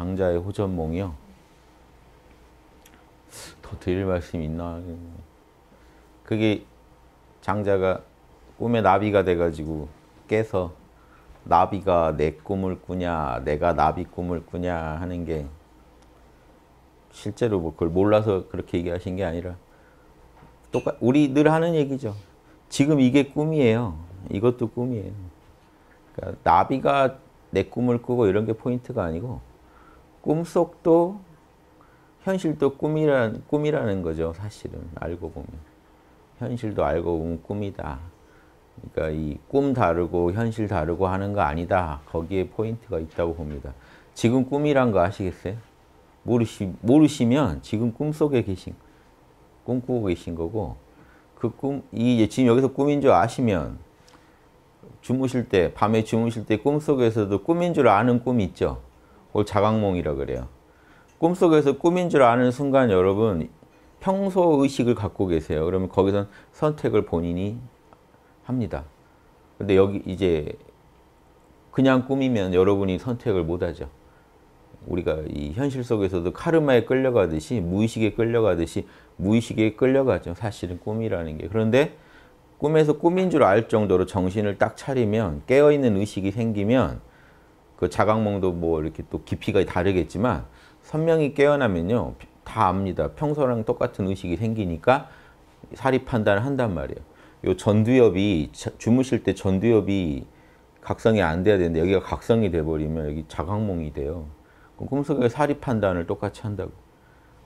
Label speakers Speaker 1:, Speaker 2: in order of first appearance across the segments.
Speaker 1: 장자의 호전몽이요. 더 드릴 말씀이 있나? 그게 장자가 꿈에 나비가 돼가지고 깨서 나비가 내 꿈을 꾸냐, 내가 나비 꿈을 꾸냐 하는 게 실제로 뭐 그걸 몰라서 그렇게 얘기하신 게 아니라 똑같 우리 늘 하는 얘기죠. 지금 이게 꿈이에요. 이것도 꿈이에요. 그러니까 나비가 내 꿈을 꾸고 이런 게 포인트가 아니고 꿈속도 현실도 꿈이라는, 꿈이라는 거죠. 사실은 알고 보면. 현실도 알고 보면 꿈이다. 그러니까 이 꿈 다르고 현실 다르고 하는 거 아니다. 거기에 포인트가 있다고 봅니다. 지금 꿈이란 거 아시겠어요? 모르시, 모르시면 지금 꿈속에 계신, 꿈꾸고 계신 거고 그 꿈, 이 지금 여기서 꿈인 줄 아시면 주무실 때, 밤에 주무실 때 꿈속에서도 꿈인 줄 아는 꿈이 있죠. 그걸 자각몽이라 그래요. 꿈속에서 꿈인 줄 아는 순간 여러분 평소 의식을 갖고 계세요. 그러면 거기선 선택을 본인이 합니다. 근데 여기 이제 그냥 꿈이면 여러분이 선택을 못하죠. 우리가 이 현실 속에서도 카르마에 끌려가듯이 무의식에 끌려가듯이 무의식에 끌려가죠. 사실은 꿈이라는 게. 그런데 꿈에서 꿈인 줄 알 정도로 정신을 딱 차리면 깨어있는 의식이 생기면 그 자각몽도 뭐 이렇게 또 깊이가 다르겠지만 선명히 깨어나면요. 다 압니다. 평소랑 똑같은 의식이 생기니까 사리 판단을 한단 말이에요. 요 전두엽이 주무실 때 전두엽이 각성이 안 돼야 되는데 여기가 각성이 돼버리면 여기 자각몽이 돼요. 꿈속에 사리 판단을 똑같이 한다고.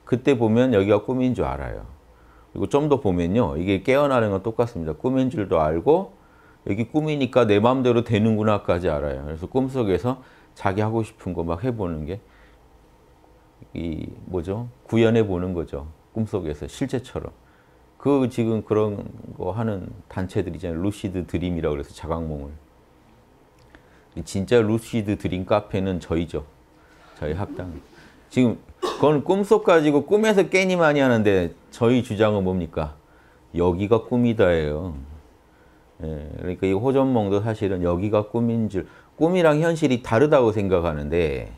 Speaker 1: 그때 보면 여기가 꿈인 줄 알아요. 그리고 좀 더 보면요. 이게 깨어나는 건 똑같습니다. 꿈인 줄도 알고 여기 꿈이니까 내 마음대로 되는구나까지 알아요. 그래서 꿈속에서 자기 하고 싶은 거 막 해보는 게 이 뭐죠? 구현해 보는 거죠. 꿈속에서 실제처럼. 그 지금 그런 거 하는 단체들이잖아요. 루시드 드림이라고 그래서 자각몽을. 진짜 루시드 드림 카페는 저희죠. 저희 학당. 지금 그건 꿈속 가지고 꿈에서 깨니 많이 하는데 저희 주장은 뭡니까? 여기가 꿈이다예요. 예, 그러니까 이 호전몽도 사실은 여기가 꿈인 줄 꿈이랑 현실이 다르다고 생각하는데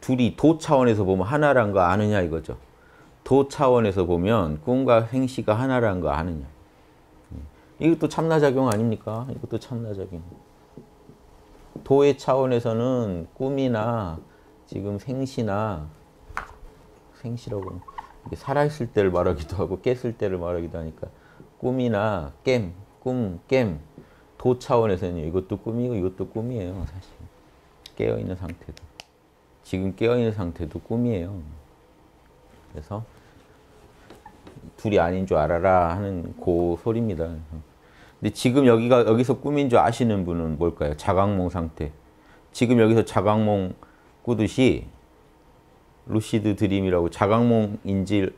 Speaker 1: 둘이 도 차원에서 보면 하나란 거 아느냐 이거죠. 도 차원에서 보면 꿈과 행시가 하나란 거 아느냐. 음, 이것도 참나작용 아닙니까? 이것도 참나작용. 도의 차원에서는 꿈이나 지금 생시나 생시라고 살아있을 때를 말하기도 하고 깼을 때를 말하기도 하니까 꿈이나 깸 꿈, 겜, 도 차원에서는 이것도 꿈이고 이것도 꿈이에요. 사실 깨어있는 상태도. 지금 깨어있는 상태도 꿈이에요. 그래서 둘이 아닌 줄 알아라 하는 그 소리입니다. 근데 지금 여기가 여기서 꿈인 줄 아시는 분은 뭘까요? 자각몽 상태. 지금 여기서 자각몽 꾸듯이 루시드 드림이라고 자각몽인지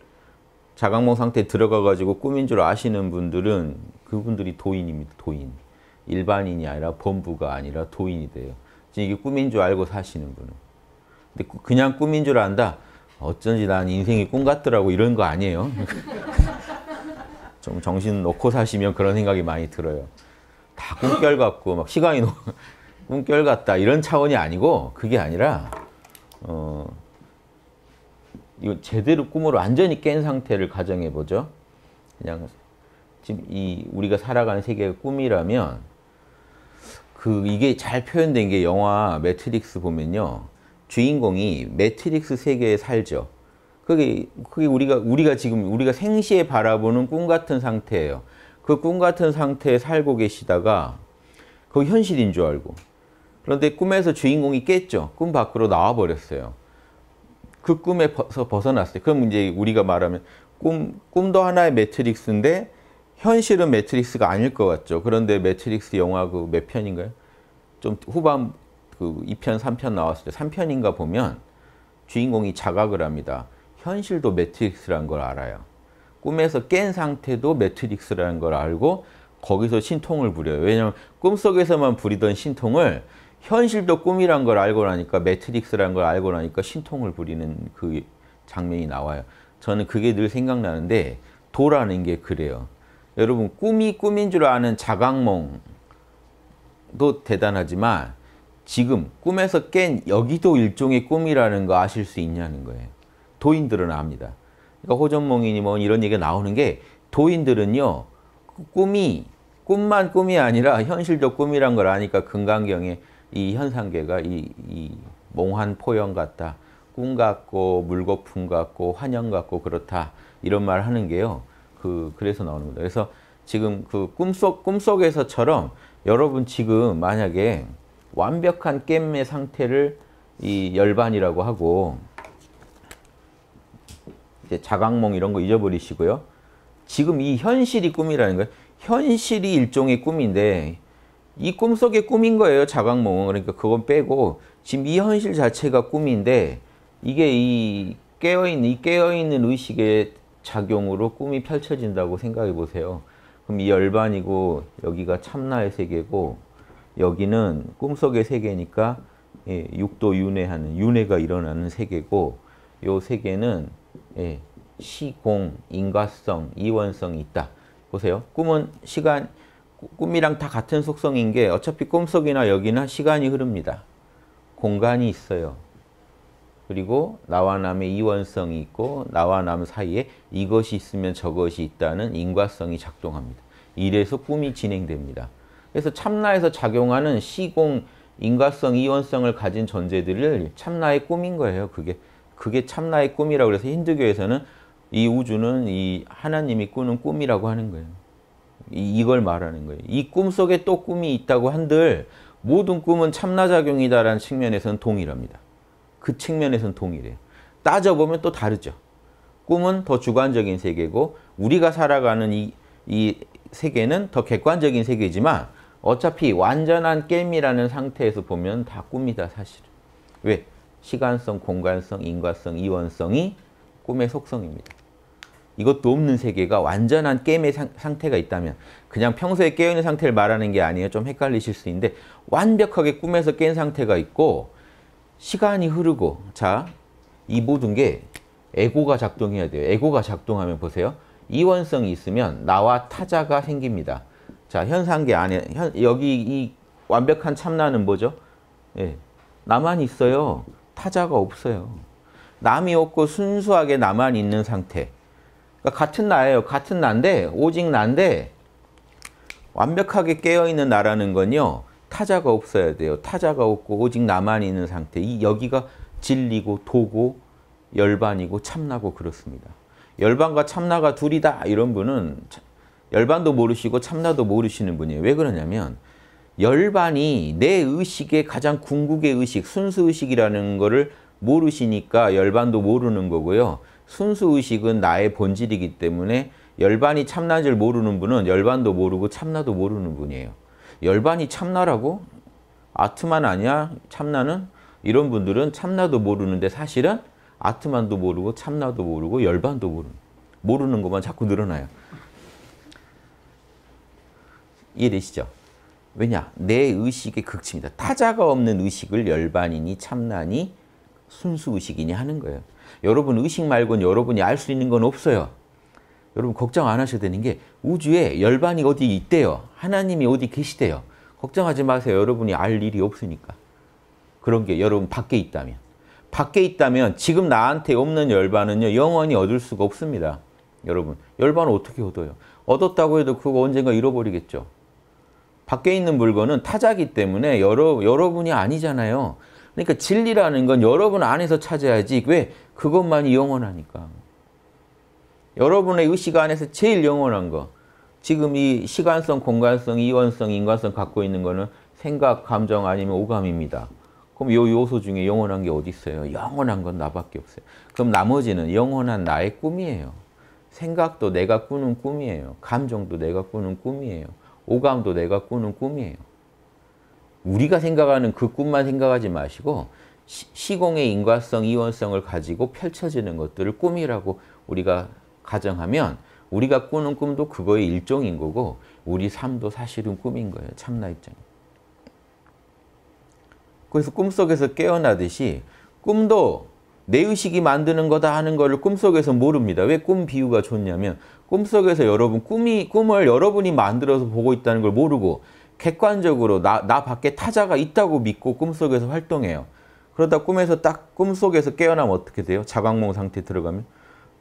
Speaker 1: 자각몽 상태에 들어가 가지고 꿈인 줄 아시는 분들은 그분들이 도인입니다. 도인. 일반인이 아니라 범부가 아니라 도인이 돼요. 이게 꿈인 줄 알고 사시는 분은. 근데 그냥 꿈인 줄 안다. 어쩐지 난 인생이 꿈 같더라고 이런 거 아니에요. 좀 정신 놓고 사시면 그런 생각이 많이 들어요. 다 꿈결 같고 막 시간이 너무 꿈결 같다 이런 차원이 아니고 그게 아니라 어 이거 제대로 꿈으 완전히 깬 상태를 가정해 보죠. 그냥 지금 이 우리가 살아가는 세계가 꿈이라면 그 이게 잘 표현된 게 영화 매트릭스 보면요. 주인공이 매트릭스 세계에 살죠. 그게 그게 우리가 우리가 지금 우리가 생시에 바라보는 꿈 같은 상태예요. 그 꿈 같은 상태에 살고 계시다가 그 현실인 줄 알고 그런데 꿈에서 주인공이 깼죠. 꿈 밖으로 나와 버렸어요. 그 꿈에서 벗어났어요. 그럼 이제 우리가 말하면 꿈 꿈도 하나의 매트릭스인데 현실은 매트릭스가 아닐 것 같죠. 그런데 매트릭스 영화 그 몇 편인가요? 좀 후반 그 2편, 3편 나왔을 때 3편인가 보면 주인공이 자각을 합니다. 현실도 매트릭스라는 걸 알아요. 꿈에서 깬 상태도 매트릭스라는 걸 알고 거기서 신통을 부려요. 왜냐면 꿈속에서만 부리던 신통을 현실도 꿈이란 걸 알고 나니까 매트릭스라는 걸 알고 나니까 신통을 부리는 그 장면이 나와요. 저는 그게 늘 생각나는데 도라는 게 그래요. 여러분 꿈이 꿈인 줄 아는 자각몽도 대단하지만 지금 꿈에서 깬 여기도 일종의 꿈이라는 거 아실 수 있냐는 거예요. 도인들은 압니다. 그러니까 호전몽이니 뭐 이런 얘기가 나오는 게 도인들은요. 그 꿈이 꿈만 꿈이 아니라 현실적 꿈이란 걸 아니까 금강경의 이 현상계가 이, 이 몽환 포영 같다. 꿈 같고 물거품 같고 환영 같고 그렇다. 이런 말 하는 게요. 그 그래서 나오는 겁니다. 그래서 지금 그 꿈속 꿈속에서처럼 여러분 지금 만약에 완벽한 게임 상태를 이 열반이라고 하고 이제 자각몽 이런 거 잊어버리시고요. 지금 이 현실이 꿈이라는 거예요. 현실이 일종의 꿈인데 이 꿈속의 꿈인 거예요. 자각몽 그러니까 그건 빼고 지금 이 현실 자체가 꿈인데 이게 이 깨어있는 이 깨어있는 의식의 작용으로 꿈이 펼쳐진다고 생각해 보세요. 그럼 이 열반이고 여기가 참나의 세계고 여기는 꿈속의 세계니까 예, 육도 윤회하는 윤회가 일어나는 세계고 요 세계는 예, 시공, 인과성, 이원성이 있다. 보세요. 꿈은 시간, 꿈이랑 다 같은 속성인 게 어차피 꿈속이나 여기나 시간이 흐릅니다. 공간이 있어요. 그리고 나와 남의 이원성이 있고 나와 남 사이에 이것이 있으면 저것이 있다는 인과성이 작동합니다. 이래서 꿈이 진행됩니다. 그래서 참나에서 작용하는 시공, 인과성, 이원성을 가진 존재들을 참나의 꿈인 거예요. 그게 그게 참나의 꿈이라고 그래서 힌두교에서는 이 우주는 이 하나님이 꾸는 꿈이라고 하는 거예요. 이걸 말하는 거예요. 이 꿈 속에 또 꿈이 있다고 한들 모든 꿈은 참나작용이다라는 측면에서는 동일합니다. 그 측면에서는 동일해요. 따져보면 또 다르죠. 꿈은 더 주관적인 세계고 우리가 살아가는 이, 이 세계는 더 객관적인 세계지만 어차피 완전한 게임이라는 상태에서 보면 다 꿈이다 사실은. 왜? 시간성, 공간성, 인과성, 이원성이 꿈의 속성입니다. 이것도 없는 세계가 완전한 게임의 상, 상태가 있다면 그냥 평소에 깨어있는 상태를 말하는 게 아니에요. 좀 헷갈리실 수 있는데 완벽하게 꿈에서 깬 상태가 있고 시간이 흐르고 자, 이 모든 게 에고가 작동해야 돼요. 에고가 작동하면 보세요. 이원성이 있으면 나와 타자가 생깁니다. 자, 현상계 안에 현, 여기 이 완벽한 참나는 뭐죠? 예. 나만 있어요. 타자가 없어요. 남이 없고 순수하게 나만 있는 상태. 그러니까 같은 나예요. 같은 난데 오직 난데 완벽하게 깨어있는 나라는 건요. 타자가 없어야 돼요. 타자가 없고 오직 나만 있는 상태. 이 여기가 진리고 도고 열반이고 참나고 그렇습니다. 열반과 참나가 둘이다 이런 분은 열반도 모르시고 참나도 모르시는 분이에요. 왜 그러냐면 열반이 내 의식의 가장 궁극의 의식, 순수의식이라는 것을 모르시니까 열반도 모르는 거고요. 순수의식은 나의 본질이기 때문에 열반이 참나질 모르는 분은 열반도 모르고 참나도 모르는 분이에요. 열반이 참나라고? 아트만 아니야? 참나는? 이런 분들은 참나도 모르는데 사실은 아트만도 모르고 참나도 모르고 열반도 모르는 모르는 것만 자꾸 늘어나요. 이해되시죠? 왜냐? 내 의식의 극치입니다. 타자가 없는 의식을 열반이니 참나니 순수 의식이니 하는 거예요. 여러분 의식 말고는 여러분이 알 수 있는 건 없어요. 여러분 걱정 안 하셔도 되는 게 우주에 열반이 어디 있대요. 하나님이 어디 계시대요. 걱정하지 마세요. 여러분이 알 일이 없으니까. 그런 게 여러분 밖에 있다면. 밖에 있다면 지금 나한테 없는 열반은요. 영원히 얻을 수가 없습니다. 여러분 열반을 어떻게 얻어요? 얻었다고 해도 그거 언젠가 잃어버리겠죠. 밖에 있는 물건은 타자기 때문에 여러, 여러분이 아니잖아요. 그러니까 진리라는 건 여러분 안에서 찾아야지 왜? 그것만이 영원하니까. 여러분의 의식 안에서 제일 영원한 거 지금 이 시간성, 공간성, 이원성, 인간성 갖고 있는 거는 생각, 감정 아니면 오감입니다. 그럼 이 요소 중에 영원한 게 어디 있어요? 영원한 건 나밖에 없어요. 그럼 나머지는 영원한 나의 꿈이에요. 생각도 내가 꾸는 꿈이에요. 감정도 내가 꾸는 꿈이에요. 오감도 내가 꾸는 꿈이에요. 우리가 생각하는 그 꿈만 생각하지 마시고 시, 공의 인과성, 이원성을 가지고 펼쳐지는 것들을 꿈이라고 우리가 가정하면 우리가 꾸는 꿈도 그거의 일종인 거고 우리 삶도 사실은 꿈인 거예요. 참나 입장에. 그래서 꿈속에서 깨어나듯이 꿈도 내 의식이 만드는 거다 하는 거를 꿈속에서 모릅니다. 왜 꿈 비유가 좋냐면 꿈속에서 여러분 꿈이 꿈을 여러분이 만들어서 보고 있다는 걸 모르고 객관적으로 나, 나 밖에 타자가 있다고 믿고 꿈속에서 활동해요. 그러다 꿈에서 딱 꿈속에서 깨어나면 어떻게 돼요? 자각몽 상태 들어가면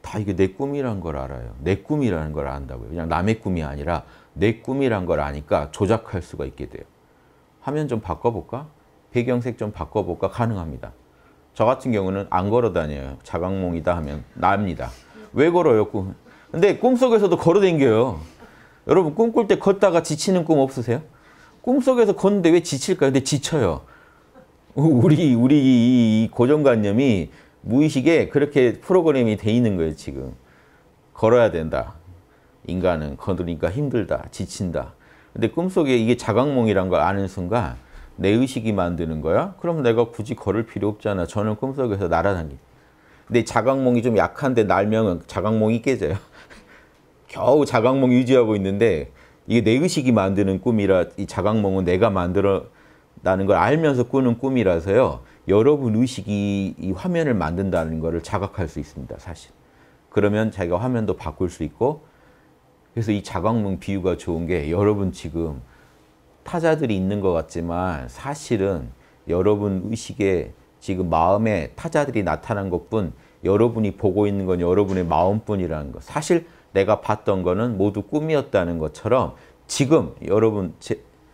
Speaker 1: 다 이게 내 꿈이란 걸 알아요. 내 꿈이라는 걸 안다고요. 그냥 남의 꿈이 아니라 내 꿈이란 걸 아니까 조작할 수가 있게 돼요. 화면 좀 바꿔볼까? 배경색 좀 바꿔볼까? 가능합니다. 저 같은 경우는 안 걸어 다녀요. 자각몽이다 하면 납니다. 왜 걸어요? 꿈. 근데 꿈속에서도 걸어 댕겨요. 여러분 꿈꿀 때 걷다가 지치는 꿈 없으세요? 꿈속에서 걷는데 왜 지칠까요? 근데 지쳐요. 우리 우리 고정관념이 무의식에 그렇게 프로그램이 돼 있는 거예요, 지금. 걸어야 된다. 인간은 걸으니까 힘들다. 지친다. 근데 꿈속에 이게 자각몽이란 걸 아는 순간 내 의식이 만드는 거야? 그럼 내가 굳이 걸을 필요 없잖아. 저는 꿈속에서 날아다니. 근데 자각몽이 좀 약한데 날명은 자각몽이 깨져요. 겨우 자각몽 유지하고 있는데 이게 내 의식이 만드는 꿈이라 이 자각몽은 내가 만들어 나는 걸 알면서 꾸는 꿈이라서요. 여러분 의식이 이 화면을 만든다는 것을 자각할 수 있습니다. 사실. 그러면 자기가 화면도 바꿀 수 있고 그래서 이 자각몽 비유가 좋은 게 여러분 지금 타자들이 있는 것 같지만 사실은 여러분 의식에 지금 마음에 타자들이 나타난 것뿐 여러분이 보고 있는 건 여러분의 마음뿐이라는 것. 사실 내가 봤던 거는 모두 꿈이었다는 것처럼 지금 여러분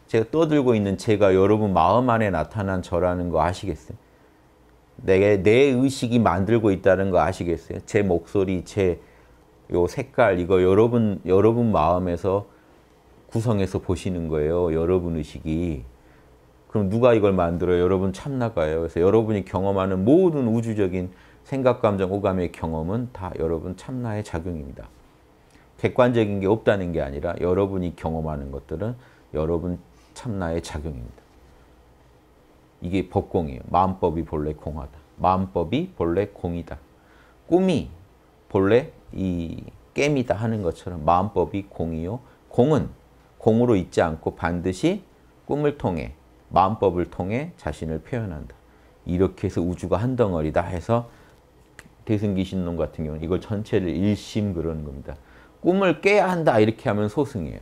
Speaker 1: 제가 떠들고 있는 제가 여러분 마음 안에 나타난 저라는 거 아시겠어요? 내내 의식이 만들고 있다는 거 아시겠어요? 제 목소리, 제 요 색깔 이거 여러분 여러분 마음에서 구성해서 보시는 거예요. 여러분 의식이. 그럼 누가 이걸 만들어요? 여러분 참나가요. 그래서 여러분이 경험하는 모든 우주적인 생각, 감정, 오감의 경험은 다 여러분 참나의 작용입니다. 객관적인 게 없다는 게 아니라 여러분이 경험하는 것들은 여러분 참나의 작용입니다. 이게 법공이에요. 마음법이 본래 공하다. 마음법이 본래 공이다. 꿈이 본래 이게임다 하는 것처럼 마음법이 공이요. 공은 공으로 있지 않고 반드시 꿈을 통해 마음법을 통해 자신을 표현한다. 이렇게 해서 우주가 한 덩어리다 해서 대승기신론 같은 경우는 이걸 전체를 일심 그러는 겁니다. 꿈을 깨야 한다 이렇게 하면 소승이에요.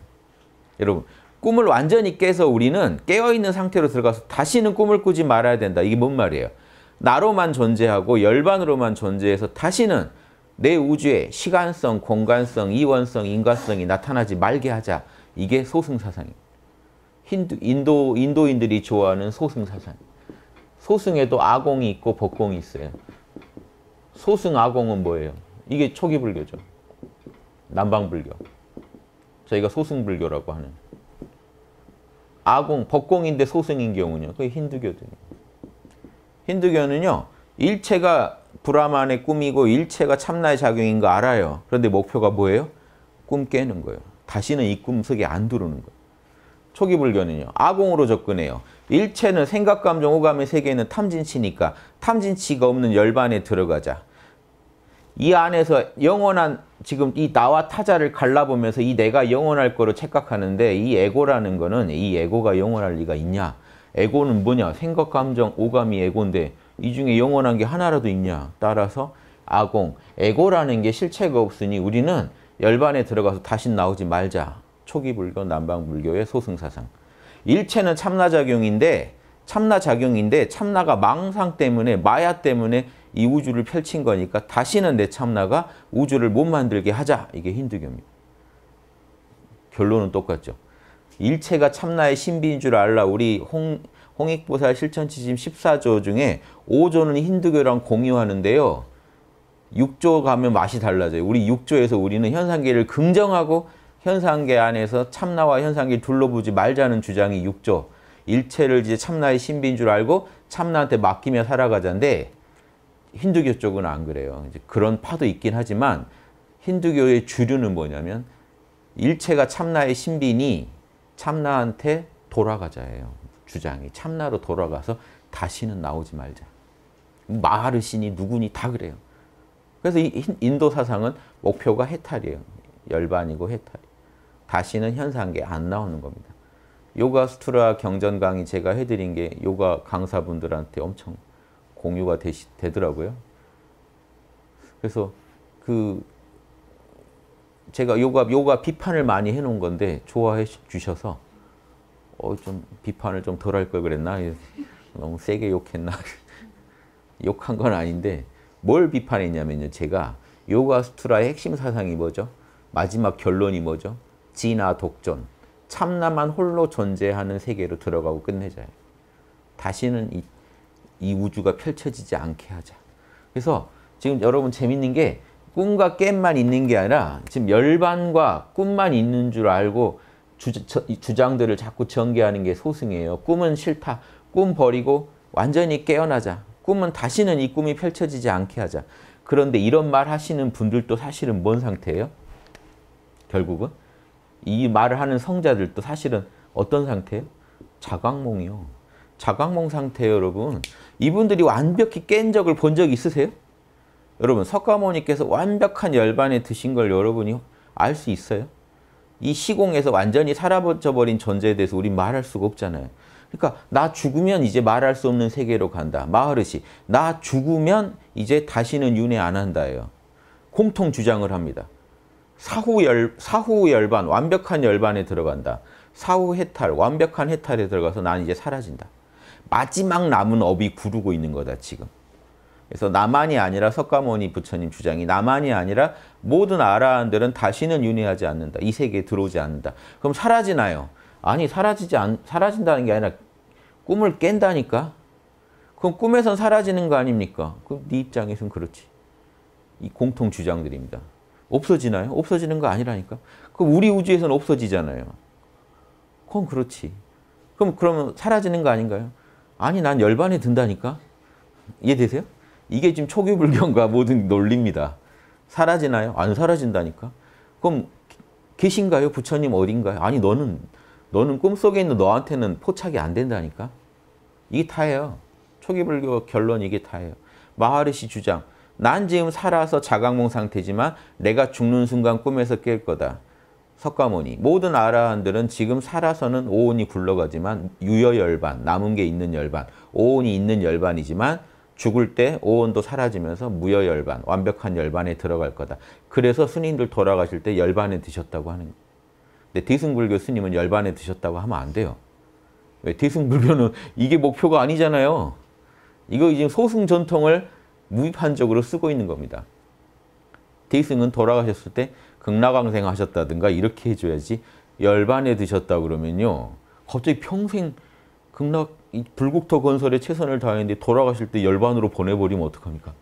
Speaker 1: 여러분 꿈을 완전히 깨서 우리는 깨어있는 상태로 들어가서 다시는 꿈을 꾸지 말아야 된다. 이게 뭔 말이에요? 나로만 존재하고 열반으로만 존재해서 다시는 내 우주에 시간성, 공간성, 이원성, 인과성이 나타나지 말게 하자. 이게 소승사상입니다. 인도, 인도인들이 좋아하는 소승사상. 소승에도 아공이 있고 법공이 있어요. 소승 아공은 뭐예요? 이게 초기 불교죠. 남방불교. 저희가 소승불교라고 하는. 아공, 법공인데 소승인 경우는요. 그게 힌두교도예요. 힌두교는요. 일체가 브라만의 꿈이고 일체가 참나의 작용인 거 알아요. 그런데 목표가 뭐예요? 꿈 깨는 거예요. 다시는 이 꿈속에 안 들어오는 거예요. 초기 불교는요. 아공으로 접근해요. 일체는 생각, 감정, 호감의 세계는 탐진치니까 탐진치가 없는 열반에 들어가자. 이 안에서 영원한 지금 이 나와 타자를 갈라보면서 이 내가 영원할 거로 착각하는데 이 에고라는 거는 이 에고가 영원할 리가 있냐? 에고는 뭐냐? 생각, 감정, 오감이 에고인데 이 중에 영원한 게 하나라도 있냐? 따라서 아공, 에고라는 게 실체가 없으니 우리는 열반에 들어가서 다시 나오지 말자. 초기 불교, 남방 불교의 소승사상. 일체는 참나작용인데 참나작용인데 참나가 망상 때문에 마야 때문에 이 우주를 펼친 거니까 다시는 내 참나가 우주를 못 만들게 하자. 이게 힌두교입니다. 결론은 똑같죠. 일체가 참나의 신비인 줄 알라. 우리 홍, 홍익보살 실천치심 14조 중에 5조는 힌두교랑 공유하는데요. 6조 가면 맛이 달라져요. 우리 6조에서 우리는 현상계를 긍정하고 현상계 안에서 참나와 현상계 둘러보지 말자는 주장이 6조. 일체를 이제 참나의 신비인 줄 알고 참나한테 맡기며 살아가자인데 힌두교 쪽은 안 그래요. 이제 그런 파도 있긴 하지만 힌두교의 주류는 뭐냐면 일체가 참나의 신비니 참나한테 돌아가자예요. 주장이 참나로 돌아가서 다시는 나오지 말자. 마하르신이 누구니 다 그래요. 그래서 인도 사상은 목표가 해탈이에요. 열반이고 해탈. 다시는 현상계 안 나오는 겁니다. 요가 수트라 경전 강의 제가 해드린 게 요가 강사분들한테 엄청 공유가 되시, 되더라고요. 그래서 그 제가 요가 요가 비판을 많이 해놓은 건데 좋아해 주셔서 어 좀 비판을 좀 덜 할 걸 그랬나 너무 세게 욕했나 욕한 건 아닌데 뭘 비판했냐면요 제가 요가 수트라의 핵심 사상이 뭐죠 마지막 결론이 뭐죠 진화 독존 참나만 홀로 존재하는 세계로 들어가고 끝내자 다시는 이이 우주가 펼쳐지지 않게 하자. 그래서 지금 여러분 재밌는 게 꿈과 깻만 있는 게 아니라 지금 열반과 꿈만 있는 줄 알고 주, 장들을 자꾸 전개하는 게 소승이에요. 꿈은 실파, 꿈 버리고 완전히 깨어나자. 꿈은 다시는 이 꿈이 펼쳐지지 않게 하자. 그런데 이런 말 하시는 분들도 사실은 뭔 상태예요? 결국은 이 말을 하는 성자들도 사실은 어떤 상태예요? 자각몽이요. 자각몽 상태예요, 여러분. 이분들이 완벽히 깬 적을 본 적 있으세요? 여러분 석가모니께서 완벽한 열반에 드신 걸 여러분이 알 수 있어요? 이 시공에서 완전히 사라져버린 존재에 대해서 우린 말할 수가 없잖아요. 그러니까 나 죽으면 이제 말할 수 없는 세계로 간다. 마하르시 나 죽으면 이제 다시는 윤회 안 한다예요. 공통 주장을 합니다. 사후 열 사후 열반 완벽한 열반에 들어간다. 사후 해탈 완벽한 해탈에 들어가서 난 이제 사라진다. 마지막 남은 업이 구르고 있는 거다 지금. 그래서 나만이 아니라 석가모니 부처님 주장이 나만이 아니라 모든 아라한들은 다시는 윤회하지 않는다. 이 세계에 들어오지 않는다. 그럼 사라지나요? 아니 사라지지 않, 사라진다는 게 아니라 꿈을 깬다니까. 그럼 꿈에선 사라지는 거 아닙니까? 그럼 네 입장에선 그렇지. 이 공통 주장들입니다. 없어지나요? 없어지는 거 아니라니까. 그럼 우리 우주에선 없어지잖아요. 그건 그렇지. 그럼 그러면 사라지는 거 아닌가요? 아니 난 열반에 든다니까? 이해되세요? 이게 지금 초기불경과 모든 논리입니다. 사라지나요? 안 사라진다니까? 그럼 계신가요? 부처님 어딘가요? 아니 너는 너는 꿈속에 있는 너한테는 포착이 안 된다니까? 이게 타예요. 초기불교 결론 이게 타예요. 마하르시 주장. 난 지금 살아서 자각몽 상태지만 내가 죽는 순간 꿈에서 깰 거다. 석가모니 모든 아라한들은 지금 살아서는 오온이 굴러가지만 유여 열반 남은 게 있는 열반 오온이 있는 열반이지만 죽을 때 오온도 사라지면서 무여 열반 완벽한 열반에 들어갈 거다. 그래서 스님들 돌아가실 때 열반에 드셨다고 하는 거예요. 근데 대승불교 스님은 열반에 드셨다고 하면 안 돼요. 왜 대승불교는 이게 목표가 아니잖아요. 이거 지금 소승 전통을 무비판적으로 쓰고 있는 겁니다. 대승은 돌아가셨을 때 극락왕생 하셨다든가 이렇게 해줘야지 열반에 드셨다 그러면요. 갑자기 평생 극락 불국토 건설에 최선을 다했는데 돌아가실 때 열반으로 보내버리면 어떡합니까?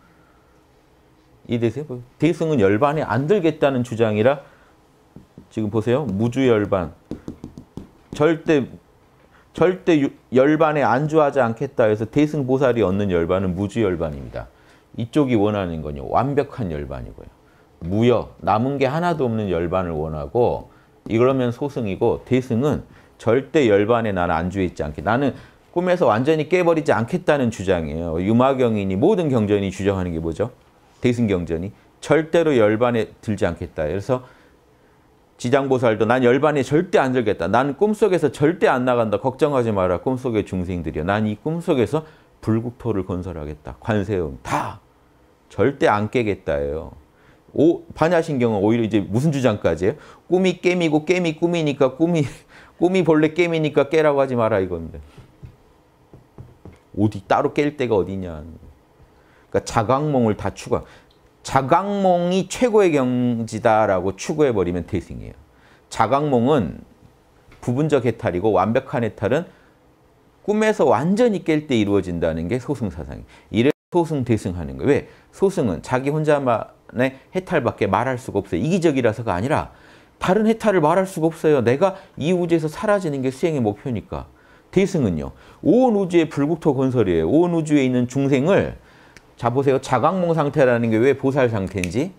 Speaker 1: 이대세 뭐, 대승은 열반에 안 들겠다는 주장이라 지금 보세요. 무주열반. 절대 절대 열반에 안주하지 않겠다 해서 대승보살이 얻는 열반은 무주열반입니다. 이쪽이 원하는 건요. 완벽한 열반이고요. 무역, 남은 게 하나도 없는 열반을 원하고 이러면 소승이고 대승은 절대 열반에 나는 안주해 있지 않게 나는 꿈에서 완전히 깨버리지 않겠다는 주장이에요. 유마경인이 모든 경전이 주장하는 게 뭐죠? 대승경전이 절대로 열반에 들지 않겠다. 그래서 지장보살도 난 열반에 절대 안 들겠다. 나 꿈속에서 절대 안 나간다. 걱정하지 마라. 꿈속의 중생들이여. 난 이 꿈속에서 불국토를 건설하겠다. 관세음 다 절대 안 깨겠다예요. 오, 반야신경은 오히려 이제 무슨 주장까지 해요? 꿈이 깨미고 깨미 꿈이니까 꿈이 꿈이 본래 깨미니까 깨라고 하지 마라 이겁니 어디 따로 깰 데가 어디냐. 그러니까 자각몽을 다 추구. 자각몽이 최고의 경지다라고 추구해버리면 태생이에요. 자각몽은 부분적 해탈이고 완벽한 해탈은 꿈에서 완전히 깰 때 이루어진다는 게 소승사상. 이래 소승 대승하는 거예요. 왜? 소승은 자기 혼자만 사건의 네? 해탈밖에 말할 수가 없어요. 이기적이라서가 아니라 다른 해탈을 말할 수가 없어요. 내가 이 우주에서 사라지는 게 수행의 목표니까. 대승은요. 온 우주의 불국토 건설이에요. 온 우주에 있는 중생을 자 보세요. 자각몽 상태라는 게 왜 보살 상태인지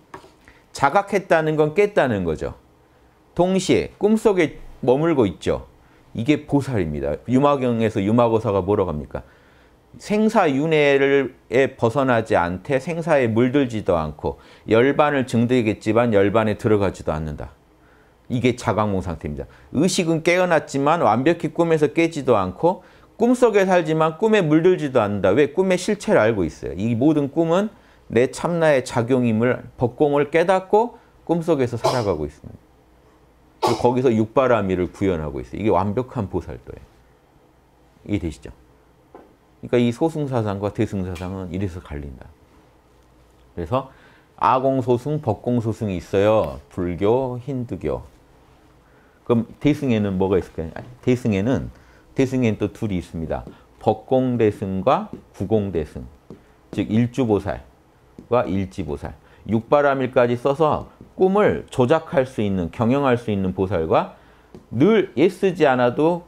Speaker 1: 자각했다는 건 깼다는 거죠. 동시에 꿈속에 머물고 있죠. 이게 보살입니다. 유마경에서 유마고사가 뭐라고 합니까? 생사윤회에 벗어나지 않되 생사에 물들지도 않고 열반을 증득했지만 열반에 들어가지도 않는다. 이게 자각몽 상태입니다. 의식은 깨어났지만 완벽히 꿈에서 깨지도 않고 꿈속에 살지만 꿈에 물들지도 않는다. 왜? 꿈의 실체를 알고 있어요. 이 모든 꿈은 내 참나의 작용임을 법공을 깨닫고 꿈속에서 살아가고 있습니다. 거기서 육바라미를 구현하고 있어요. 이게 완벽한 보살도예요. 이해되시죠? 그러니까 이 소승사상과 대승사상은 이래서 갈린다. 그래서 아공소승, 법공소승이 있어요. 불교, 힌두교. 그럼 대승에는 뭐가 있을까요? 대승에는 대승에는 또 둘이 있습니다. 법공대승과 구공대승. 즉 일주보살과 일지보살. 육바라밀까지 써서 꿈을 조작할 수 있는, 경영할 수 있는 보살과 늘 애쓰지 않아도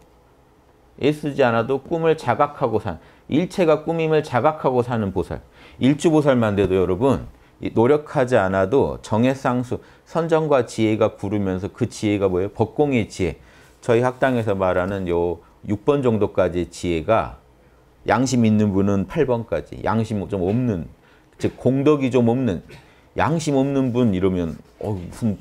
Speaker 1: 애쓰지 않아도 꿈을 자각하고 산 일체가 꾸밈을 자각하고 사는 보살. 일주보살만 돼도 여러분 노력하지 않아도 정의 쌍수, 선정과 지혜가 부르면서 그 지혜가 뭐예요? 법공의 지혜. 저희 학당에서 말하는 요 6번 정도까지 지혜가 양심 있는 분은 8번까지, 양심 좀 없는, 즉 공덕이 좀 없는, 양심 없는 분 이러면 어, 무슨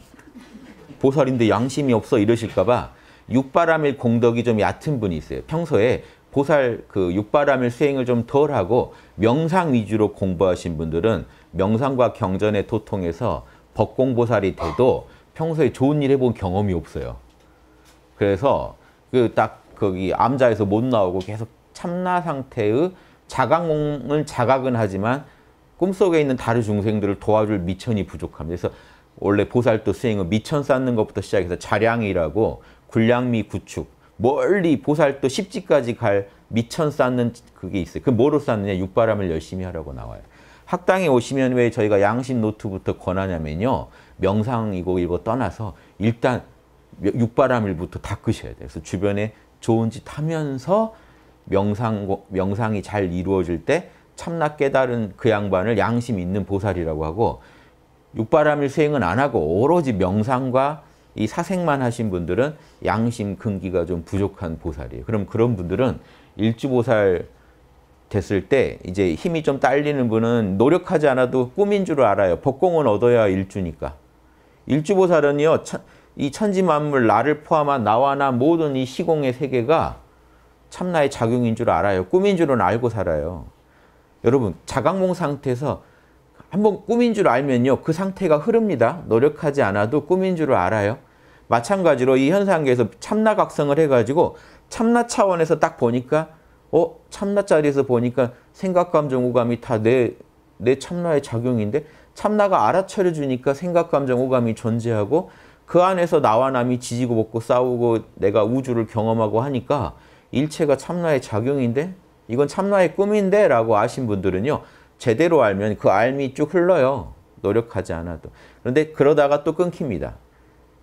Speaker 1: 보살인데 양심이 없어 이러실까 봐 육바람일 공덕이 좀 얕은 분이 있어요. 평소에 보살 그 육바람일 수행을 좀 덜하고 명상 위주로 공부하신 분들은 명상과 경전의 도통에서 법공보살이 돼도 평소에 좋은 일 해본 경험이 없어요. 그래서 그 딱 거기 암자에서 못 나오고 계속 참나 상태의 자각은 자각은 하지만 꿈속에 있는 다른 중생들을 도와줄 미천이 부족합니다. 그래서 원래 보살도 수행은 미천 쌓는 것부터 시작해서 자량이라고 굴량미 구축, 멀리 보살도 십지까지 갈 미천 쌓는 그게 있어요. 그 뭐로 쌓느냐? 육바람을 열심히 하라고 나와요. 학당에 오시면 왜 저희가 양심 노트부터 권하냐면요. 명상이고 이거 떠나서 일단 육바람일부터 다 끄셔야 돼요. 그래서 주변에 좋은 짓 하면서 명상, 명상이 잘 이루어질 때 참나 깨달은 그 양반을 양심 있는 보살이라고 하고 육바람일 수행은 안 하고 오로지 명상과 이사생만 하신 분들은 양심 근기가 좀 부족한 보살이에요. 그럼 그런 분들은 일주보살 됐을 때 이제 힘이 좀 딸리는 분은 노력하지 않아도 꿈인 줄 알아요. 복공은 얻어야 일주니까. 일주보살은요. 이 천지 만물 나를 포함한 나와나 모든 이 시공의 세계가 참나의 작용인 줄 알아요. 꿈인 줄은 알고 살아요. 여러분 자각몽 상태에서 한번 꿈인 줄 알면요. 그 상태가 흐릅니다. 노력하지 않아도 꿈인 줄 알아요. 마찬가지로 이 현상계에서 참나각성을 해가지고 참나 차원에서 딱 보니까 어? 참나 자리에서 보니까 생각감정 오감이 다 내 내 참나의 작용인데 참나가 알아차려 주니까 생각감정 오감이 존재하고 그 안에서 나와 남이 지지고 먹고 싸우고 내가 우주를 경험하고 하니까 일체가 참나의 작용인데 이건 참나의 꿈인데 라고 아신 분들은요 제대로 알면 그 알미 쭉 흘러요 노력하지 않아도 그런데 그러다가 또 끊깁니다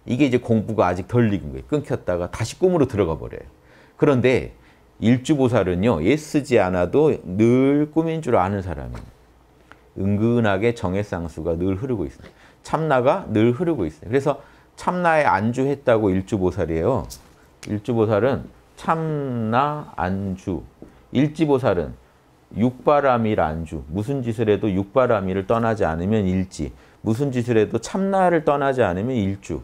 Speaker 1: 이게 이제 공부가 아직 덜 익은 거예요. 끊겼다가 다시 꿈으로 들어가 버려요. 그런데 일주보살은요. 애쓰지 않아도 늘 꿈인 줄 아는 사람이에요. 은근하게 정해쌍수가 늘 흐르고 있어요. 참나가 늘 흐르고 있어요. 그래서 참나에 안주했다고 일주보살이에요. 일주보살은 참나 안주. 일지보살은 육바라밀 안주. 무슨 짓을 해도 육바라밀을 떠나지 않으면 일지. 무슨 짓을 해도 참나를 떠나지 않으면 일주.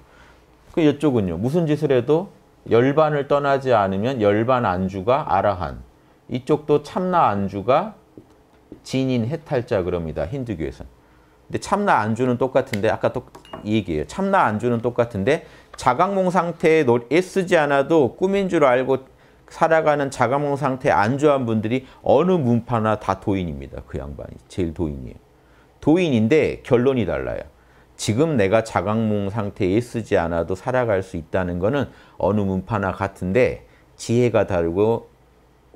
Speaker 1: 그 이쪽은요. 무슨 짓을 해도 열반을 떠나지 않으면 열반 안주가 아라한. 이쪽도 참나 안주가 진인 해탈자 그럽니다. 힌두교에서는. 근데 참나 안주는 똑같은데 아까 또 얘기해요. 참나 안주는 똑같은데 자각몽 상태에 애쓰지 않아도 꿈인 줄 알고 살아가는 자각몽 상태에 안주한 분들이 어느 문파나 다 도인입니다. 그 양반이 제일 도인이에요. 도인인데 결론이 달라요. 지금 내가 자각몽 상태에 쓰지 않아도 살아갈 수 있다는 것은 어느 문파나 같은데 지혜가 다르고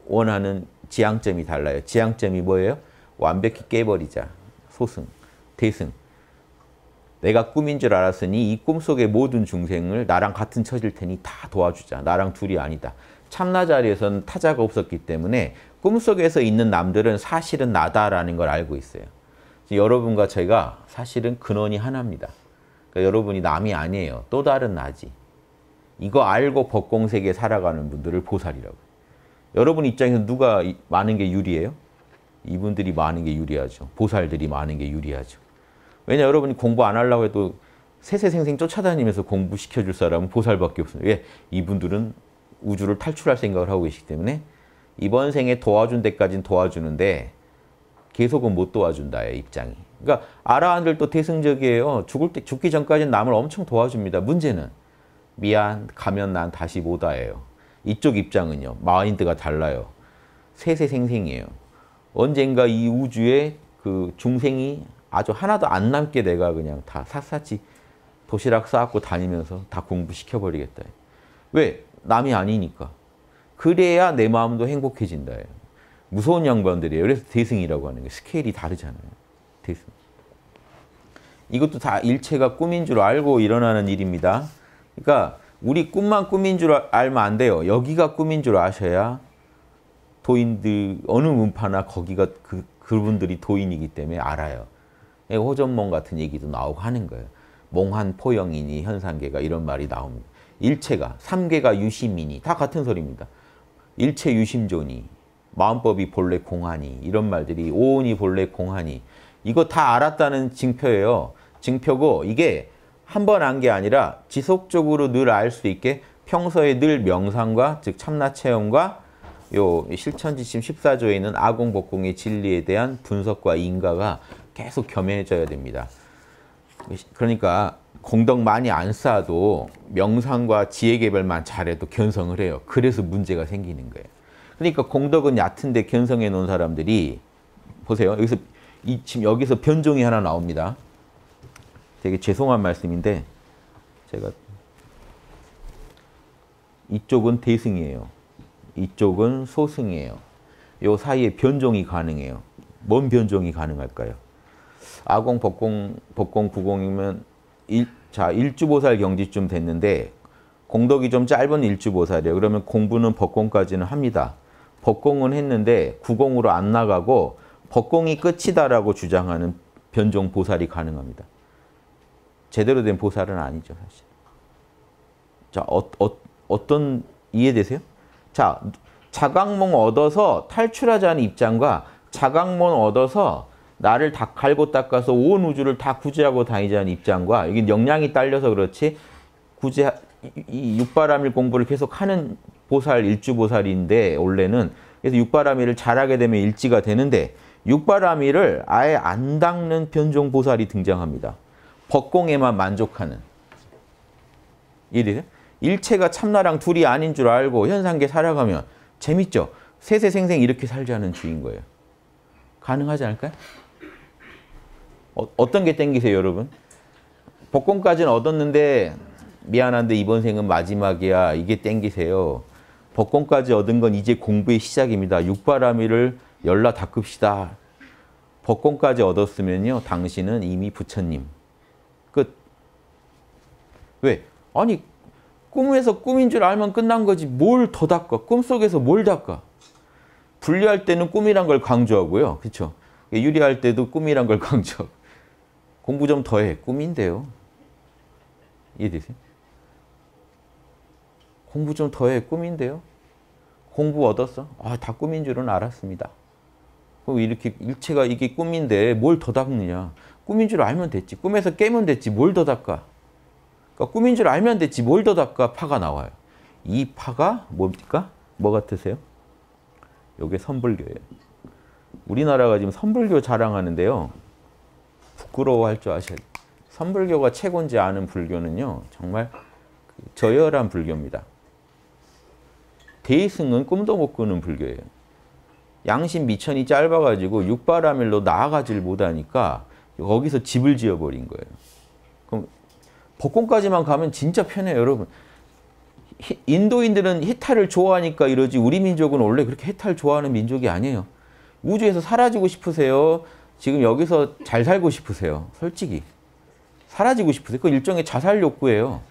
Speaker 1: 원하는 지향점이 달라요. 지향점이 뭐예요? 완벽히 깨버리자. 소승, 대승. 내가 꿈인 줄 알았으니 이 꿈속의 모든 중생을 나랑 같은 처질 테니 다 도와주자. 나랑 둘이 아니다. 참나 자리에서는 타자가 없었기 때문에 꿈속에서 있는 남들은 사실은 나다라는 걸 알고 있어요. 여러분과 제가 사실은 근원이 하나입니다. 그러니까 여러분이 남이 아니에요. 또 다른 나지. 이거 알고 법공세계 살아가는 분들을 보살이라고. 여러분 입장에서 누가 많은 게 유리해요? 이분들이 많은 게 유리하죠. 보살들이 많은 게 유리하죠. 왜냐 여러분이 공부 안 하려고 해도 세세생생 쫓아다니면서 공부시켜줄 사람은 보살밖에 없어요. 왜? 이분들은 우주를 탈출할 생각을 하고 계시기 때문에 이번 생에 도와준 데까지는 도와주는데 계속은 못도와준다 입장이. 그러니까 아라한들도 대승적이에요. 죽을 때 죽기 전까지는 남을 엄청 도와줍니다. 문제는 미안 가면 난 다시 못 와요. 이쪽 입장은요. 마인드가 달라요. 세세생생이에요. 언젠가 이 우주에 그 중생이 아주 하나도 안 남게 내가 그냥 다 샅샅이 도시락 싸갖고 다니면서 다 공부시켜버리겠다. 왜? 남이 아니니까. 그래야 내 마음도 행복해진다. 무서운 양반들이에요. 그래서 대승이라고 하는 게 스케일이 다르잖아요. 대승. 이것도 다 일체가 꿈인 줄 알고 일어나는 일입니다. 그러니까 우리 꿈만 꿈인 줄 알면 안 돼요. 여기가 꿈인 줄 아셔야 도인들 어느 문파나 거기가 그, 그분들이 도인이기 때문에 알아요. 예, 호전몽 같은 얘기도 나오고 하는 거예요. 몽한 포영이니 현상계가 이런 말이 나옵니다. 일체가 삼계가 유심이니 다 같은 소리입니다. 일체 유심조니 마음법이 본래 공하니 이런 말들이 오온이 본래 공하니 이거 다 알았다는 징표예요. 징표고 이게 한 번 안 게 아니라 지속적으로 늘 알 수 있게 평소에 늘 명상과 즉 참나 체험과 요 실천지침 14조에 있는 아공복공의 진리에 대한 분석과 인가가 계속 겸해져야 됩니다. 그러니까 공덕 많이 안 쌓아도 명상과 지혜 개발만 잘해도 견성을 해요. 그래서 문제가 생기는 거예요. 그러니까 공덕은 얕은데 견성해 놓은 사람들이 보세요. 여기서 이, 지금 여기서 변종이 하나 나옵니다. 되게 죄송한 말씀인데 제가 이쪽은 대승이에요. 이쪽은 소승이에요. 요 사이에 변종이 가능해요. 뭔 변종이 가능할까요? 아공, 법공, 법공, 구공이면 일, 자 일주보살 경지쯤 됐는데 공덕이 좀 짧은 일주보살이에요. 그러면 공부는 법공까지는 합니다. 법공은 했는데 구공으로 안 나가고 법공이 끝이다라고 주장하는 변종 보살이 가능합니다. 제대로 된 보살은 아니죠, 사실. 자, 어, 어, 어떤 이해되세요? 자, 자각몽 얻어서 탈출하자는 입장과 자각몽 얻어서 나를 다 갈고 닦아서 온 우주를 다 구제하고 다니자는 입장과 이게 역량이 딸려서 그렇지 구제 이 육바라밀 공부를 계속 하는 보살 일주 보살인데 원래는 그래서 육바라밀을 잘하게 되면 일지가 되는데 육바라미를 아예 안 닦는 변종 보살이 등장합니다. 법공에만 만족하는. 이래 일체가 참나랑 둘이 아닌 줄 알고 현상계 살아가면 재밌죠? 세세생생 이렇게 살자는 주인 거예요. 가능하지 않을까요? 어, 떤게 땡기세요, 여러분? 복권까지는 얻었는데 미안한데 이번 생은 마지막이야. 이게 땡기세요. 복권까지 얻은 건 이제 공부의 시작입니다. 육바라밀을 열라 닦읍시다. 법권까지 얻었으면요. 당신은 이미 부처님. 끝. 왜? 아니 꿈에서 꿈인 줄 알면 끝난 거지 뭘 더 닦아? 꿈속에서 뭘 닦아? 분리할 때는 꿈이란 걸 강조하고요. 그렇죠? 유리할 때도 꿈이란 걸 강조. 공부 좀 더 해. 꿈인데요. 이해되세요? 공부 좀 더 해. 꿈인데요. 공부 얻었어? 아, 다 꿈인 줄은 알았습니다. 그럼 어, 이렇게 일체가 이게 꿈인데 뭘 더 닦느냐. 꿈인 줄 알면 됐지. 꿈에서 깨면 됐지. 뭘 더 닦아. 그러니까 꿈인 줄 알면 됐지. 뭘 더 닦아. 파가 나와요. 이 파가 뭡니까? 뭐 같으세요? 요게 선불교예요. 우리나라가 지금 선불교 자랑하는데요. 부끄러워할 줄 아셔야 돼요. 선불교가 최고인지 아는 불교는요. 정말 그 저열한 불교입니다. 대승은 꿈도 못 꾸는 불교예요. 양심 미천이 짧아가지고 육바라밀로 나아가질 못하니까 거기서 집을 지어버린 거예요. 그럼 복권까지만 가면 진짜 편해요, 여러분. 인도인들은 해탈을 좋아하니까 이러지 우리 민족은 원래 그렇게 해탈 좋아하는 민족이 아니에요. 우주에서 사라지고 싶으세요? 지금 여기서 잘 살고 싶으세요? 솔직히. 사라지고 싶으세요? 그 일종의 자살 욕구예요.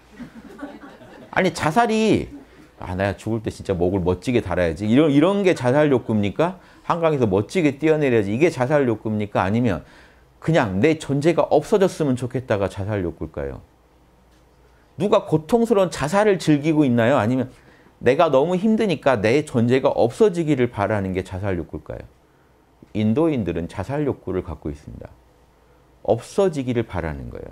Speaker 1: 아니 자살이 아, 내가 죽을 때 진짜 목을 멋지게 달아야지. 이런, 이런 게 자살 욕구입니까? 한강에서 멋지게 뛰어내려야지. 이게 자살 욕구입니까? 아니면 그냥 내 존재가 없어졌으면 좋겠다가 자살 욕구일까요? 누가 고통스러운 자살을 즐기고 있나요? 아니면 내가 너무 힘드니까 내 존재가 없어지기를 바라는 게 자살 욕구일까요? 인도인들은 자살 욕구를 갖고 있습니다. 없어지기를 바라는 거예요.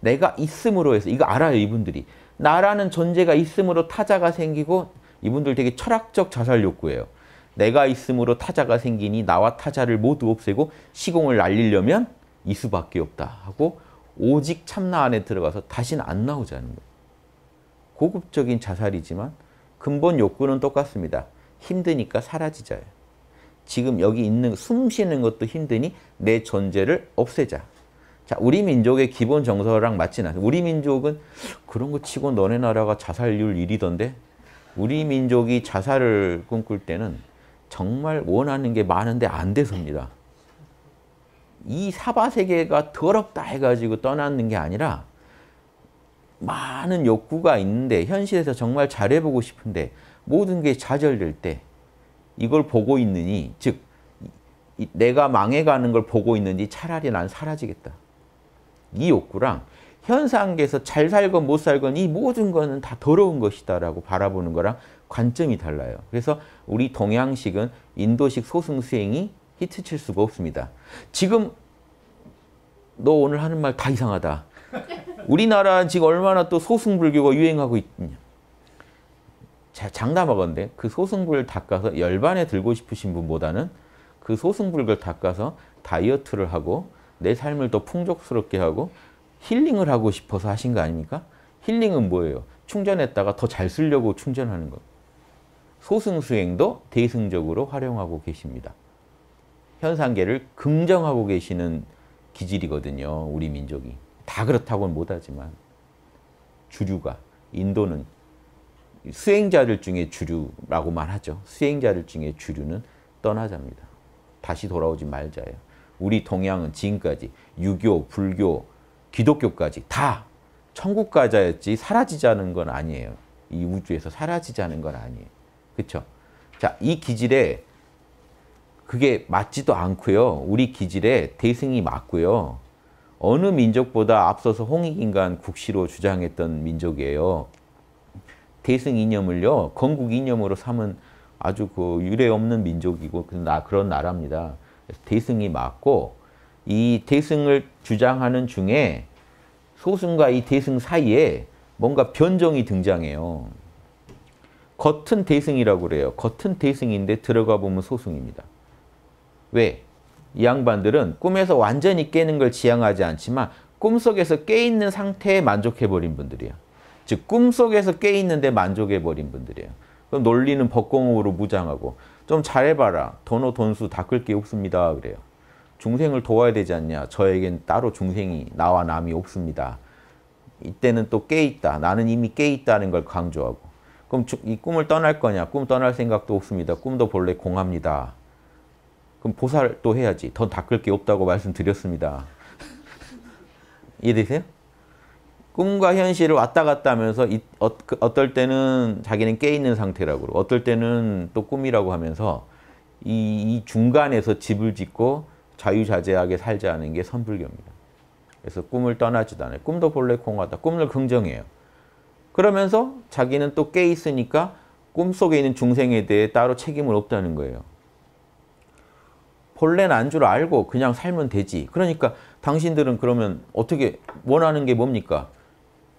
Speaker 1: 내가 있음으로 해서 이거 알아요 이분들이 나라는 존재가 있음으로 타자가 생기고 이분들 되게 철학적 자살 욕구예요. 내가 있음으로 타자가 생기니 나와 타자를 모두 없애고 시공을 날리려면 이수밖에 없다 하고 오직 참나 안에 들어가서 다시는 안 나오자는 거예요. 고급적인 자살이지만 근본 욕구는 똑같습니다. 힘드니까 사라지자요. 지금 여기 있는 숨 쉬는 것도 힘드니 내 존재를 없애자. 자, 우리 민족의 기본 정서랑 맞지는 않아요. 우리 민족은 그런 거 치고 너네 나라가 자살률 1위던데 우리 민족이 자살을 꿈꿀 때는 정말 원하는 게 많은데 안 돼서입니다. 이 사바세계가 더럽다 해가지고 떠나는 게 아니라 많은 욕구가 있는데 현실에서 정말 잘해보고 싶은데 모든 게 좌절될 때 이걸 보고 있느니 즉 내가 망해가는 걸 보고 있는지 차라리 난 사라지겠다. 이 욕구랑 현상계에서 잘 살건 못 살건 이 모든 거는 다 더러운 것이다라고 바라보는 거랑 관점이 달라요. 그래서 우리 동양식은 인도식 소승 수행이 히트 칠 수가 없습니다. 지금 너 오늘 하는 말 다 이상하다. 우리나라 지금 얼마나 또 소승불교가 유행하고 있냐. 자, 장담하건데 그 소승불 닦아서 열반에 들고 싶으신 분보다는 그 소승불교를 닦아서 다이어트를 하고 내 삶을 더 풍족스럽게 하고 힐링을 하고 싶어서 하신 거 아닙니까? 힐링은 뭐예요? 충전했다가 더 잘 쓰려고 충전하는 것. 소승수행도 대승적으로 활용하고 계십니다. 현상계를 긍정하고 계시는 기질이거든요. 우리 민족이. 다 그렇다고는 못하지만 주류가 인도는 수행자들 중에 주류라고만 하죠. 수행자들 중에 주류는 떠나자입니다. 다시 돌아오지 말자예요. 우리 동양은 지금까지 유교, 불교, 기독교까지 다 천국 가자였지 사라지자는 건 아니에요. 이 우주에서 사라지자는 건 아니에요. 그렇죠? 자, 이 기질에 그게 맞지도 않고요. 우리 기질에 대승이 맞고요. 어느 민족보다 앞서서 홍익인간 국시로 주장했던 민족이에요. 대승 이념을요. 건국 이념으로 삼은 아주 그 유례 없는 민족이고 나 그런 나라입니다. 대승이 맞고 이 대승을 주장하는 중에 소승과 이 대승 사이에 뭔가 변종이 등장해요. 겉은 대승이라고 그래요. 겉은 대승인데 들어가 보면 소승입니다. 왜? 이 양반들은 꿈에서 완전히 깨는 걸 지향하지 않지만 꿈속에서 깨있는 상태에 만족해버린 분들이에요. 즉 꿈속에서 깨있는데 만족해버린 분들이에요. 그럼 논리는 법공으로 무장하고 좀 잘해봐라. 돈호 돈수 다 끌 게 없습니다. 그래요. 중생을 도와야 되지 않냐. 저에겐 따로 중생이 나와 남이 없습니다. 이때는 또 깨있다. 나는 이미 깨있다는 걸 강조하고. 그럼 이 꿈을 떠날 거냐. 꿈 떠날 생각도 없습니다. 꿈도 본래 공합니다. 그럼 보살도 해야지. 돈다끌 게 없다고 말씀드렸습니다. 이해되세요? 꿈과 현실을 왔다 갔다 하면서 이, 어, 그, 어떨 때는 자기는 깨 있는 상태라고 그러고 어떨 때는 또 꿈이라고 하면서 이, 이 중간에서 집을 짓고 자유자재하게 살자는 게 선불교입니다. 그래서 꿈을 떠나지도 않아요. 꿈도 본래 공허하다. 꿈을 긍정해요. 그러면서 자기는 또 깨 있으니까 꿈속에 있는 중생에 대해 따로 책임을 없다는 거예요. 본래는 안 줄 알고 그냥 살면 되지. 그러니까 당신들은 그러면 어떻게 원하는 게 뭡니까?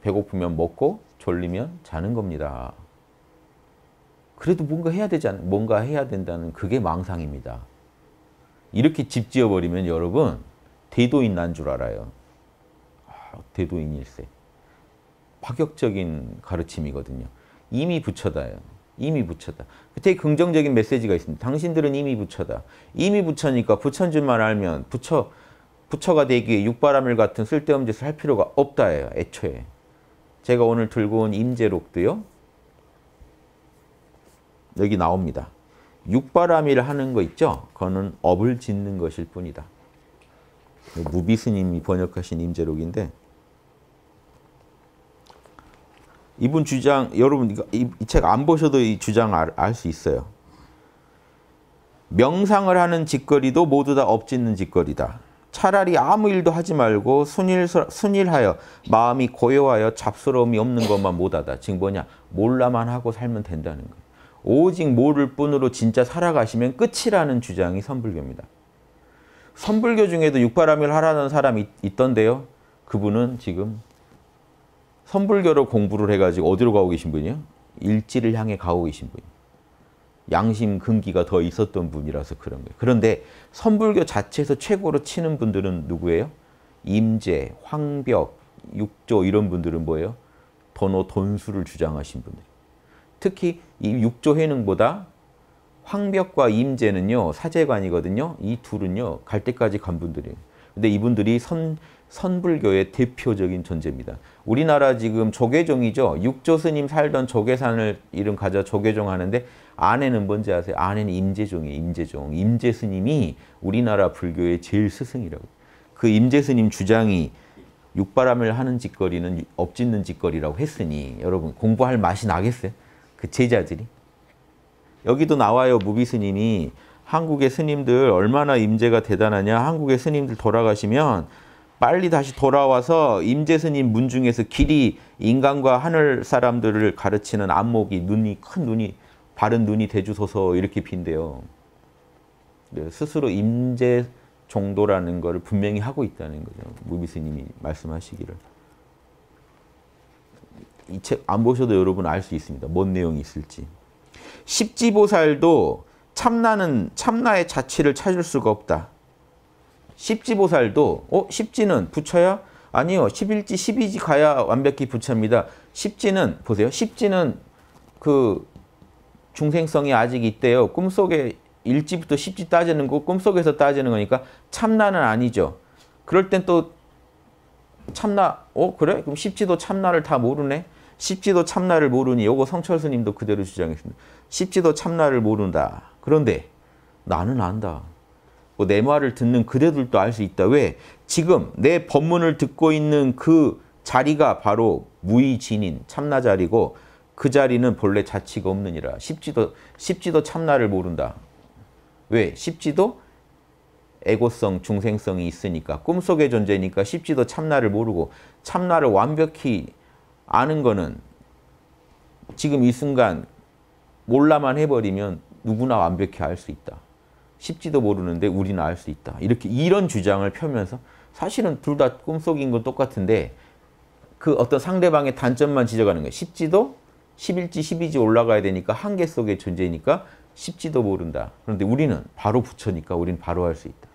Speaker 1: 배고프면 먹고 졸리면 자는 겁니다. 그래도 뭔가 해야 되지 않, 뭔가 해야 된다는 그게 망상입니다. 이렇게 집 지어버리면 여러분 대도인 난 줄 알아요. 아, 대도인일세. 파격적인 가르침이거든요. 이미 부처다요. 이미 부처다. 그때 긍정적인 메시지가 있습니다. 당신들은 이미 부처다. 이미 부처니까 부처인 줄만 알면 부처, 부처가 되기에 육바람일 같은 쓸데없는 짓을 할 필요가 없다예요. 애초에. 제가 오늘 들고 온임재록도요 여기 나옵니다. 육바람일 하는 거 있죠? 그거는 업을 짓는 것일 뿐이다. 무비스님이 번역하신 임제록인데 이분 주장, 여러분 이 책 안 보셔도 이 주장 알수 알 있어요. 명상을 하는 짓거리도 모두 다 업짓는 짓거리다. 차라리 아무 일도 하지 말고 순일, 순일하여 마음이 고요하여 잡스러움이 없는 것만 못하다. 지금 뭐냐? 몰라만 하고 살면 된다는 거 오직 모를 뿐으로 진짜 살아가시면 끝이라는 주장이 선불교입니다. 선불교 중에도 육바람일 하라는 사람이 있던데요. 그분은 지금 선불교로 공부를 해가지고 어디로 가고 계신 분이요? 일지를 향해 가고 계신 분이요. 양심 근기가 더 있었던 분이라서 그런 거예요. 그런데 선불교 자체에서 최고로 치는 분들은 누구예요? 임재, 황벽, 육조 이런 분들은 뭐예요? 번호 돈수를 주장하신 분들. 특히 이 육조 해능보다 황벽과 임재는요 사제관이거든요. 이 둘은요 갈 때까지 간 분들이에요. 근데 이분들이 선 선불교의 대표적인 존재입니다. 우리나라 지금 조계종이죠. 육조 스님 살던 조계산을 이름 가져 조계종 하는데 아내는 뭔지 아세요? 아내는 임재종이에요. 임재종. 임재스님이 우리나라 불교의 제일 스승이라고. 그 임재스님 주장이 육바람을 하는 짓거리는 엎짓는 짓거리라고 했으니 여러분 공부할 맛이 나겠어요? 그 제자들이. 여기도 나와요. 무비스님이 한국의 스님들 얼마나 임재가 대단하냐. 한국의 스님들 돌아가시면 빨리 다시 돌아와서 임재스님 문 중에서 길이 인간과 하늘 사람들을 가르치는 안목이 눈이 큰 눈이 바른 눈이 대주소서 이렇게 빈대요. 네, 스스로 임재 정도라는 것을 분명히 하고 있다는 거죠. 무비스님이 말씀하시기를. 이 책 안 보셔도 여러분 알 수 있습니다. 뭔 내용이 있을지. 십지보살도 참나는 참나의 자취를 찾을 수가 없다. 십지보살도 어 십지는 부처야? 아니요. 11지 12지 가야 완벽히 부처입니다. 십지는 보세요. 십지는 그 중생성이 아직 있대요. 꿈속에 일지부터십지 따지는 거 꿈속에서 따지는 거니까 참나는 아니죠. 그럴 땐 또 참나, 어 그래? 그럼 십지도 참나를 다 모르네? 십지도 참나를 모르니 요거 성철 스님도 그대로 주장했습니다. 십지도 참나를 모른다. 그런데 나는 안다. 뭐 내 말을 듣는 그대들도 알 수 있다. 왜? 지금 내 법문을 듣고 있는 그 자리가 바로 무의진인 참나 자리고 그 자리는 본래 자치가 없느니라. 십지도 십지도 참나를 모른다. 왜? 십지도 에고성, 중생성이 있으니까 꿈속의 존재니까 십지도 참나를 모르고 참나를 완벽히 아는 거는 지금 이 순간 몰라만 해버리면 누구나 완벽히 알 수 있다. 쉽지도 모르는데 우리는 알 수 있다. 이렇게 이런 주장을 펴면서 사실은 둘 다 꿈속인 건 똑같은데 그 어떤 상대방의 단점만 지적하는 거예요. 쉽지도 11지, 12지 올라가야 되니까 한계 속의 존재니까 쉽지도 모른다. 그런데 우리는 바로 부처니까 우리는 바로 할 수 있다.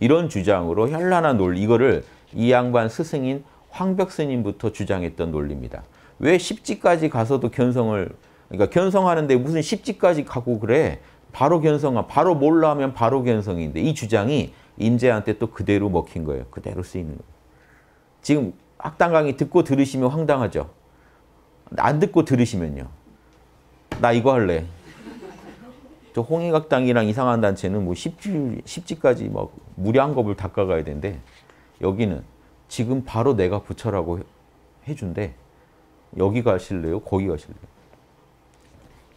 Speaker 1: 이런 주장으로 현란한 논리, 이거를 이 양반 스승인 황벽스님부터 주장했던 논리입니다. 왜 10지까지 가서도 견성을, 그러니까 견성하는데 무슨 10지까지 가고 그래? 바로 견성아, 바로 몰라 하면 바로 견성인데 이 주장이 임재한테 또 그대로 먹힌 거예요. 그대로 쓰이는 거예요. 지금 악당 강의 듣고 들으시면 황당하죠. 안 듣고 들으시면요. 나 이거 할래. 저 홍익학당이랑 이상한 단체는 뭐 10지, 10지까지 막 무리한 겁을 닦아가야 되는데 여기는 지금 바로 내가 부처라고 해준대. 여기 가실래요? 거기 가실래요?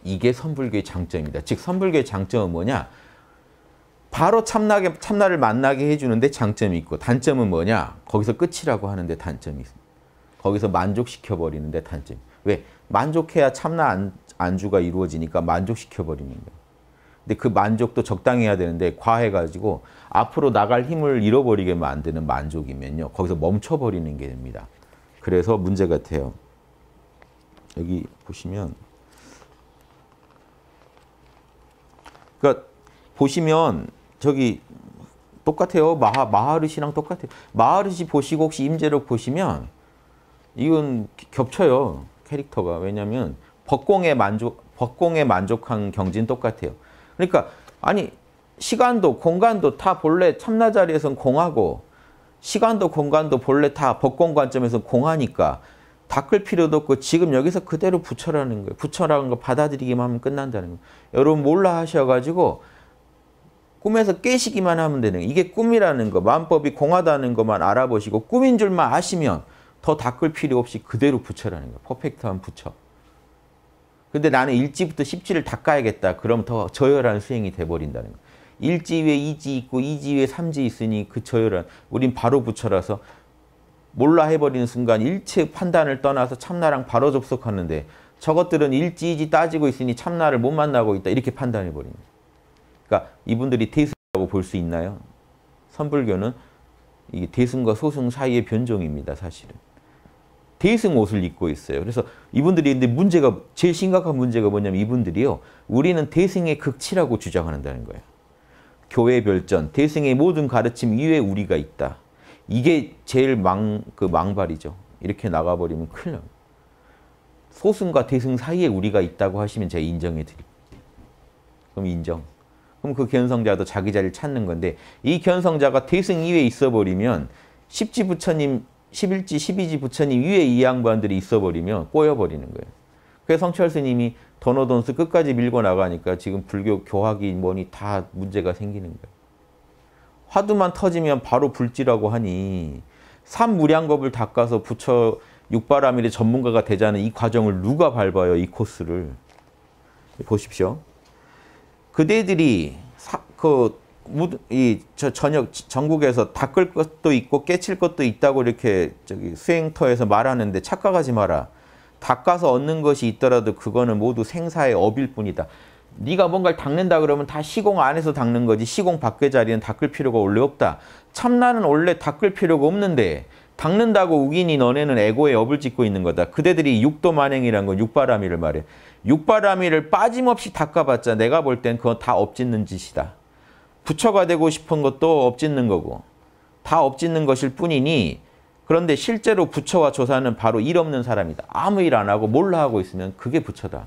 Speaker 1: 이게 선불교의 장점입니다. 즉 선불교의 장점은 뭐냐? 바로 참나게, 참나를 만나게 해주는데 장점이 있고 단점은 뭐냐? 거기서 끝이라고 하는데 단점이 있습니다. 거기서 만족시켜버리는데 단점이 왜? 만족해야 참나 안주가 이루어지니까 만족시켜버리는 거예요. 근데 그 만족도 적당해야 되는데 과해가지고 앞으로 나갈 힘을 잃어버리게 만드는 만족이면요. 거기서 멈춰버리는 게 됩니다. 그래서 문제 같아요. 여기 보시면 그러니까 보시면 저기 똑같아요. 마하, 마하르시랑 똑같아요. 마하르시 보시고 혹시 임재력 보시면 이건 겹쳐요. 캐릭터가. 왜냐면 법공에 만족 법공에 만족한 경진 똑같아요. 그러니까 아니 시간도 공간도 다 본래 참나 자리에선 공하고 시간도 공간도 본래 다 법공 관점에서 공하니까 닦을 필요도 없고 지금 여기서 그대로 부처라는 거예요. 부처라는 거 받아들이기만 하면 끝난다는 거예요. 여러분 몰라 하셔가지고 꿈에서 깨시기만 하면 되는 거예요. 이게 꿈이라는 거, 마법이 공하다는 것만 알아보시고 꿈인 줄만 아시면 더 닦을 필요 없이 그대로 붙여라는 거야. 퍼펙트한 붙여. 근데 나는 일지부터 십지를 닦아야겠다. 그럼 더 저열한 수행이 돼버린다는 거야. 일지 위에 이지 있고 이지 위에 삼지 있으니 그 저열한 우린 바로 붙여라서 몰라 해버리는 순간 일체 판단을 떠나서 참나랑 바로 접속하는데 저것들은 일지 이지 따지고 있으니 참나를 못 만나고 있다. 이렇게 판단해버립니다. 그러니까 이분들이 대승이라고 볼 수 있나요? 선불교는 이게 대승과 소승 사이의 변종입니다. 사실은. 대승 옷을 입고 있어요. 그래서 이분들이 근데 문제가 제일 심각한 문제가 뭐냐면 이분들이요. 우리는 대승의 극치라고 주장한다는 거예요. 교회 별전, 대승의 모든 가르침 이외에 우리가 있다. 이게 제일 망, 그 망발이죠. 이렇게 나가버리면 큰일 나요. 소승과 대승 사이에 우리가 있다고 하시면 제가 인정해 드립니다. 그럼 인정. 그럼 그 견성자도 자기 자리를 찾는 건데 이 견성자가 대승 이외에 있어버리면 십지부처님 11지, 12지 부처님 위에 이 양반들이 있어버리면 꼬여버리는 거예요. 그래서 성철 스님이 더노돈스 끝까지 밀고 나가니까 지금 불교 교학이 뭐니 다 문제가 생기는 거예요. 화두만 터지면 바로 불지라고 하니 삼무량겁을 닦아서 부처 육바라밀의 전문가가 되자는 이 과정을 누가 밟아요, 이 코스를. 보십시오. 그대들이 사, 그이 저, 전역 전국에서 닦을 것도 있고 깨칠 것도 있다고 이렇게 저기 수행터에서 말하는데 착각하지 마라. 닦아서 얻는 것이 있더라도 그거는 모두 생사의 업일 뿐이다. 네가 뭔가를 닦는다 그러면 다 시공 안에서 닦는 거지 시공 밖의 자리는 닦을 필요가 원래 없다. 참나는 원래 닦을 필요가 없는데 닦는다고 우기니 너네는 에고의 업을 짓고 있는 거다. 그대들이 육도만행이란 건육바람이를 말해. 육바람이를 빠짐없이 닦아봤자 내가 볼 땐그건다 업짓는 짓이다. 부처가 되고 싶은 것도 엎짓는 거고 다 엎짓는 것일 뿐이니 그런데 실제로 부처와 조사는 바로 일 없는 사람이다. 아무 일 안 하고 몰라 하고 있으면 그게 부처다.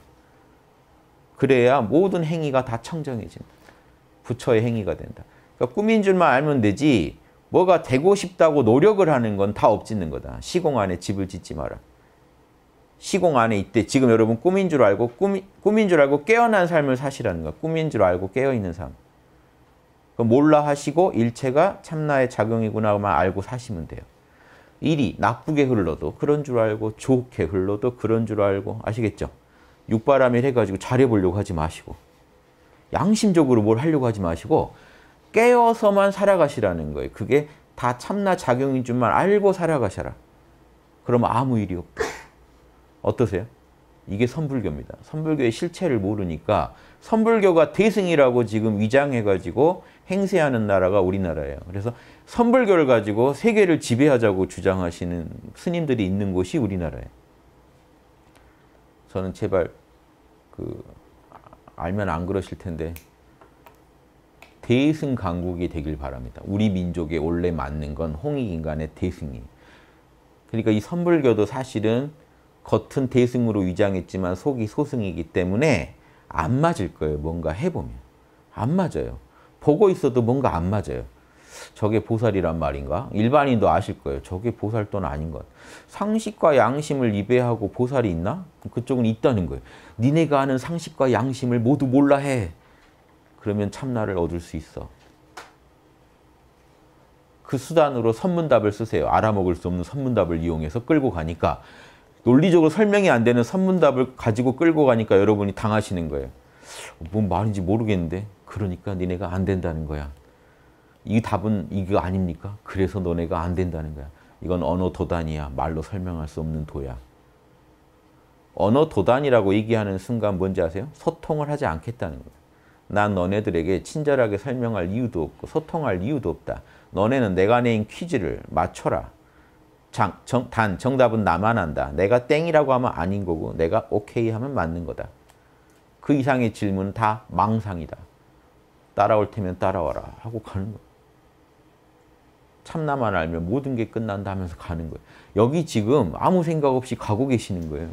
Speaker 1: 그래야 모든 행위가 다 청정해진다. 부처의 행위가 된다. 그러니까 꿈인 줄만 알면 되지 뭐가 되고 싶다고 노력을 하는 건 다 엎짓는 거다. 시공 안에 집을 짓지 마라. 시공 안에 있대. 지금 여러분 꿈인 줄 알고 꿈, 꿈인 줄 알고 깨어난 삶을 사시라는 거야. 꿈인 줄 알고 깨어있는 삶. 몰라 하시고 일체가 참나의 작용이구나만 알고 사시면 돼요. 일이 나쁘게 흘러도 그런 줄 알고 좋게 흘러도 그런 줄 알고 아시겠죠? 육바람일 해가지고 잘해보려고 하지 마시고 양심적으로 뭘 하려고 하지 마시고 깨어서만 살아가시라는 거예요. 그게 다 참나 작용인 줄만 알고 살아가셔라. 그러면 아무 일이 없고 어떠세요? 이게 선불교입니다. 선불교의 실체를 모르니까 선불교가 대승이라고 지금 위장해가지고 행세하는 나라가 우리나라예요. 그래서 선불교를 가지고 세계를 지배하자고 주장하시는 스님들이 있는 곳이 우리나라예요. 저는 제발 그 알면 안 그러실 텐데 대승 강국이 되길 바랍니다. 우리 민족에 원래 맞는 건 홍익 인간의 대승이. 그러니까 이 선불교도 사실은 겉은 대승으로 위장했지만 속이 소승이기 때문에 안 맞을 거예요. 뭔가 해보면. 안 맞아요. 보고 있어도 뭔가 안 맞아요. 저게 보살이란 말인가? 일반인도 아실 거예요. 저게 보살 또는 아닌 것. 상식과 양심을 이배하고 보살이 있나? 그쪽은 있다는 거예요. 니네가 아는 상식과 양심을 모두 몰라 해. 그러면 참나를 얻을 수 있어. 그 수단으로 선문답을 쓰세요. 알아먹을 수 없는 선문답을 이용해서 끌고 가니까 논리적으로 설명이 안 되는 선문답을 가지고 끌고 가니까 여러분이 당하시는 거예요. 뭔 말인지 모르겠는데 그러니까 니네가 안 된다는 거야. 이 답은 이거 아닙니까? 그래서 너네가 안 된다는 거야. 이건 언어 도단이야. 말로 설명할 수 없는 도야. 언어 도단이라고 얘기하는 순간 뭔지 아세요? 소통을 하지 않겠다는 거야. 난 너네들에게 친절하게 설명할 이유도 없고 소통할 이유도 없다. 너네는 내가 낸 퀴즈를 맞춰라. 장, 정, 단 정답은 나만 한다. 내가 땡이라고 하면 아닌 거고 내가 오케이 하면 맞는 거다. 그 이상의 질문은 다 망상이다. 따라올 테면 따라와라 하고 가는 거예요. 참나만 알면 모든 게 끝난다 하면서 가는 거예요. 여기 지금 아무 생각 없이 가고 계시는 거예요.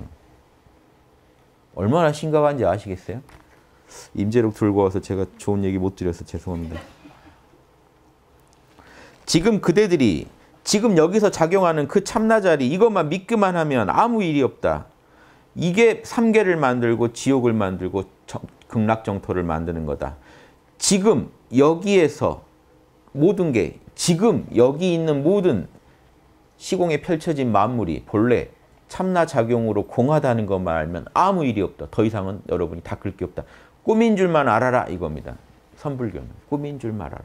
Speaker 1: 얼마나 심각한지 아시겠어요? 임재록 들고 와서 제가 좋은 얘기 못 드려서 죄송합니다. 지금 그대들이 지금 여기서 작용하는 그 참나자리 이것만 믿기만 하면 아무 일이 없다. 이게 삼계를 만들고 지옥을 만들고 극락정토를 만드는 거다. 지금 여기에서 모든 게 지금 여기 있는 모든 시공에 펼쳐진 만물이 본래 참나작용으로 공하다는 것만 알면 아무 일이 없다. 더 이상은 여러분이 닦을 게 없다. 꿈인 줄만 알아라 이겁니다. 선불교는 꿈인 줄만 알아라.